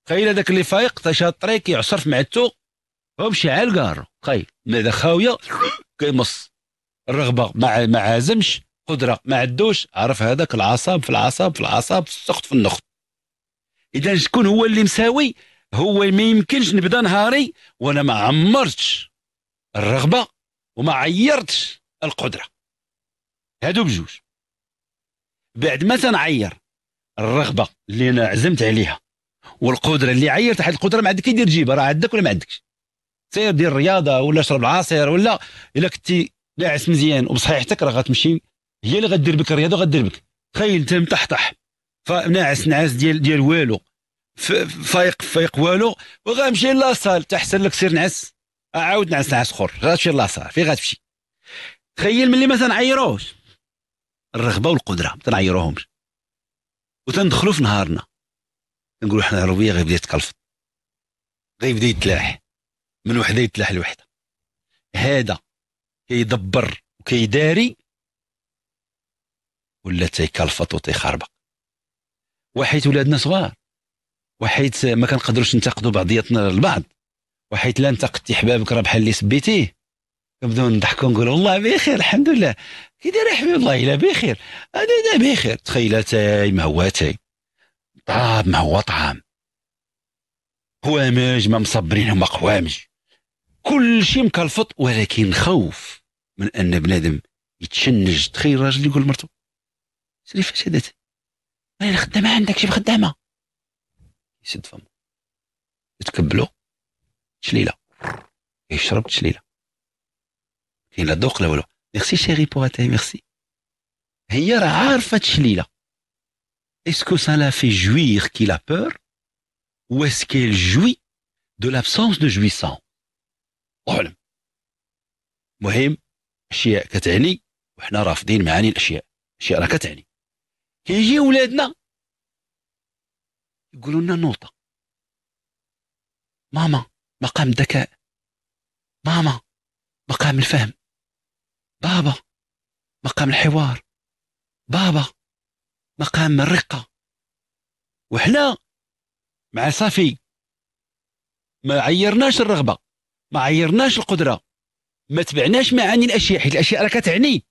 تخيل هذاك اللي فايق تشاط الطريق يعصر في معدته ومشي على الكار تخيل ماذا خاويه كيمص الرغبه ما مع عازمش قدره ما عدوش عرف هذاك العصاب في العصاب في العصاب في السخط في النخط اذا شكون هو اللي مساوي هو ما يمكنش نبدا نهاري وانا ما عمرتش الرغبه وما عيرتش القدره هادو بجوج بعد ما تنعير الرغبه اللي انا عزمت عليها والقدره اللي عيرت حد القدره ما عندك يدير جيبها راه عندك ولا ما عندكش سير دير الرياضه ولا اشرب العصير ولا الا كنتي لاعس مزيان وبصحيحتك راه غتمشي هي اللي غدير بك الرياضه غدير بك تخيل انت مطحطح فناعس نعاس ديال ديال والو فايق فايق والو وغنمشي لاصال تحسن لك سير نعس عاود نعس نعس اخر غتمشي لاصال فين غتمشي تخيل ملي ما تنعيروش الرغبه والقدره ما تنعيروهمش وتندخلوا في نهارنا نقولوا حنا العربيه غيبدا يتكلفط غيبدا يتلاح من وحده يتلاح لوحده هذا كيدبر وكيداري ولا تيكلفط وتيخربق وحيت ولادنا صغار وحيت ما كنقدروش ننتقدوا بعضياتنا البعض وحيت لا انتقدتي حبابك راه بحال اللي سبيتيه كنبداو نضحكوا نقولوا والله بخير الحمد لله كي داير حبيب الله الا بخير انا انا بخير تخيلاتي مهواتي طعام ما هو طعام قوامج ما مصبرين هما قوامج كل شيء مكلفط ولكن خوف من ان بنادم يتشنج تخيل راجل يقول مرته سيري فاش هدات انا خدامه عندك شي خدامه يسد فمه يتكبلو تشليله يشرب تشليله كاين لا ذوق لا والو ميرسي شيري بوغ اتاي ميرسي هي راه عارفه تشليله اسكو سا لا في جوير كي لا بور ou est-ce qu'elle jouit de l'absence de jouissance وحلم مهم اشياء كتعني وحنا رافضين معاني الاشياء اشياء راه كتعني كيجي ولادنا يقولوا لنا نوطه ماما مقام الذكاء ماما مقام الفهم بابا مقام الحوار بابا مقام الرقة وحنا مع صافي ما عيرناش الرغبة ما عيرناش القدره ما تبعناش معاني الاشياء حيت الاشياء راه كتعني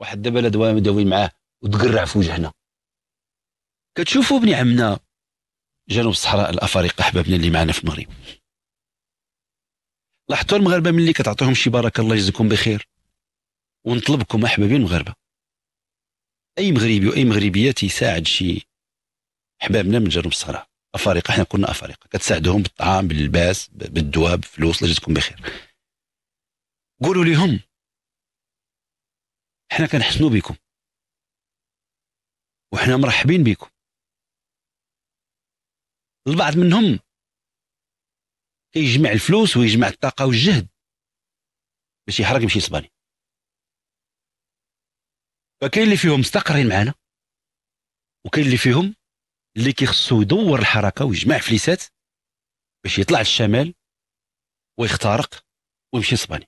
واحد دابا لا دواء مداوي معاه وتقرع في وجهنا كتشوفوا ابن عمنا جنوب الصحراء الافارقه احبابنا اللي معنا في المغرب لاحظتوا المغاربه ملي كتعطيهم شي بارك الله يجزيكم بخير ونطلبكم احبابي المغاربه اي مغربي واي مغربيه تيساعد شي احبابنا من جنوب الصحراء افارقه احنا كنا افارقه كتساعدهم بالطعام باللباس بالدواء بالفلوس الله يجزيكم بخير قولوا لهم احنا كنحسنوا بكم وحنا مرحبين بكم البعض منهم كيجمع الفلوس ويجمع الطاقه والجهد باش يحرك يمشي يسباني فكاين اللي فيهم مستقرين معنا وكاين اللي فيهم اللي كيخصو يدور الحركه ويجمع فليسات باش يطلع للشمال ويخترق ويمشي لسبانيا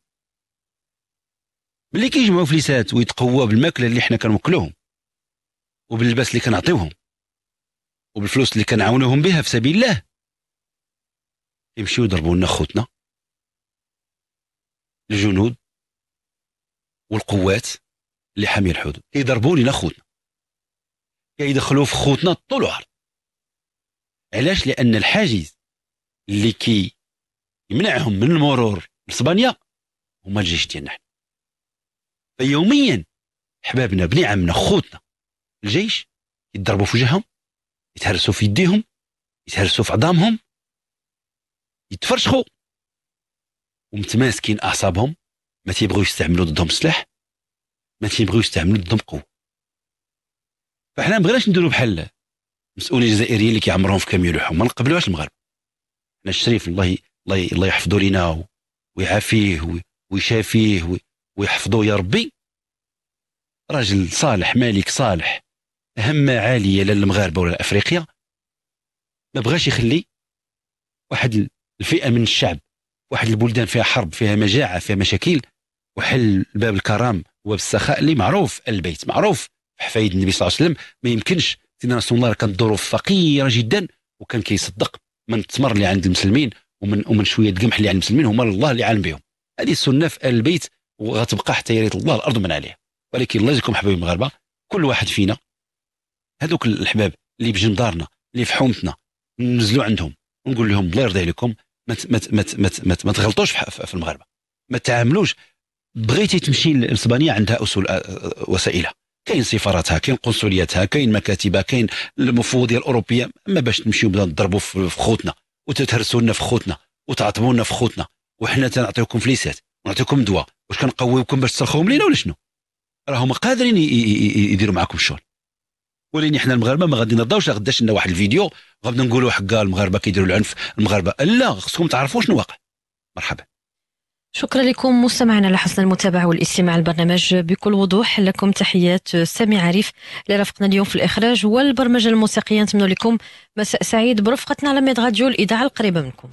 ملي كيجمعوا فليسات ويتقوا بالماكله اللي حنا كنوكلوهم وباللباس اللي كنعطيوهم وبالفلوس اللي كنعاونوهم بها في سبيل الله يمشيو يضربوا لنا خوتنا الجنود والقوات اللي حاميين الحدود كيضربوا لنا خوتنا كيدخلوا في خوتنا طول العرض علاش لان الحاجز اللي كي يمنعهم من المرور لاسبانيا هما الجيش ديالنا حنا فيوميا احبابنا بني عمنا خوتنا الجيش يضربوا في وجههم يتهرسوا في يديهم يتهرسوا في عظامهم يتفرشخوا ومتماسكين اعصابهم ما تيبغيوش يستعملوا ضدهم سلاح ما تيبغيوش يستعملوا ضدهم قوه فاحنا ما بغيناش نديروا بحال المسؤولين الجزائريين اللي كيعمرهم في لوحهم ما نقبلوهاش المغرب احنا الشريف الله الله الله يحفظه لينا ويعافيه ويشافيه ويحفظه يا ربي راجل صالح مالك صالح همة عالية للمغاربة ولا لأفريقيا ما بغاش يخلي واحد الفئة من الشعب واحد البلدان فيها حرب فيها مجاعة فيها مشاكل وحل باب الكرام وباب السخاء اللي معروف البيت معروف حفايد النبي صلى الله عليه وسلم ما يمكنش سيدنا رسول الله كانت ظروف فقيره جدا وكان كيصدق من التمر اللي عند المسلمين ومن ومن شويه قمح اللي عند المسلمين هما الله اللي عالم بهم هذه السنه في ال البيت وغتبقى حتى يا الله الارض من عليها ولكن الله يجزيكم حبايب المغاربه كل واحد فينا هذوك الاحباب اللي بجندارنا اللي في حومتنا ننزلوا عندهم ونقول لهم الله يرضي عليكم ما ما ما ما ما تغلطوش في المغاربه ما تعاملوش بغيتي تمشي لاسبانيا عندها اصول آه، وسائلها كاين سفاراتها كاين قنصلياتها كاين مكاتبها كاين المفوضيه الاوروبيه اما باش تمشيو بدنا نضربوا في خوتنا وتتهرسوا لنا في خوتنا وتعطبوا لنا في خوتنا وحنا تنعطيوكم فليسات ونعطيكم دواء واش كنقويوكم باش تصرخوهم لينا ولا شنو راهم قادرين يديروا معاكم الشغل ولكن حنا المغاربه ما غادي نرضاوش غداش لنا واحد الفيديو غادي نقولوا حق المغاربه كيديروا العنف المغاربه لا خصكم تعرفوا شنو واقع مرحبا شكرا لكم مستمعينا لحسن المتابعة والاستماع للبرنامج بكل وضوح لكم تحيات سامي عريف لرفقنا رافقنا اليوم في الإخراج والبرمجة الموسيقية نتمنى لكم مساء سعيد برفقتنا على ميد غاديو الإذاعة القريبة منكم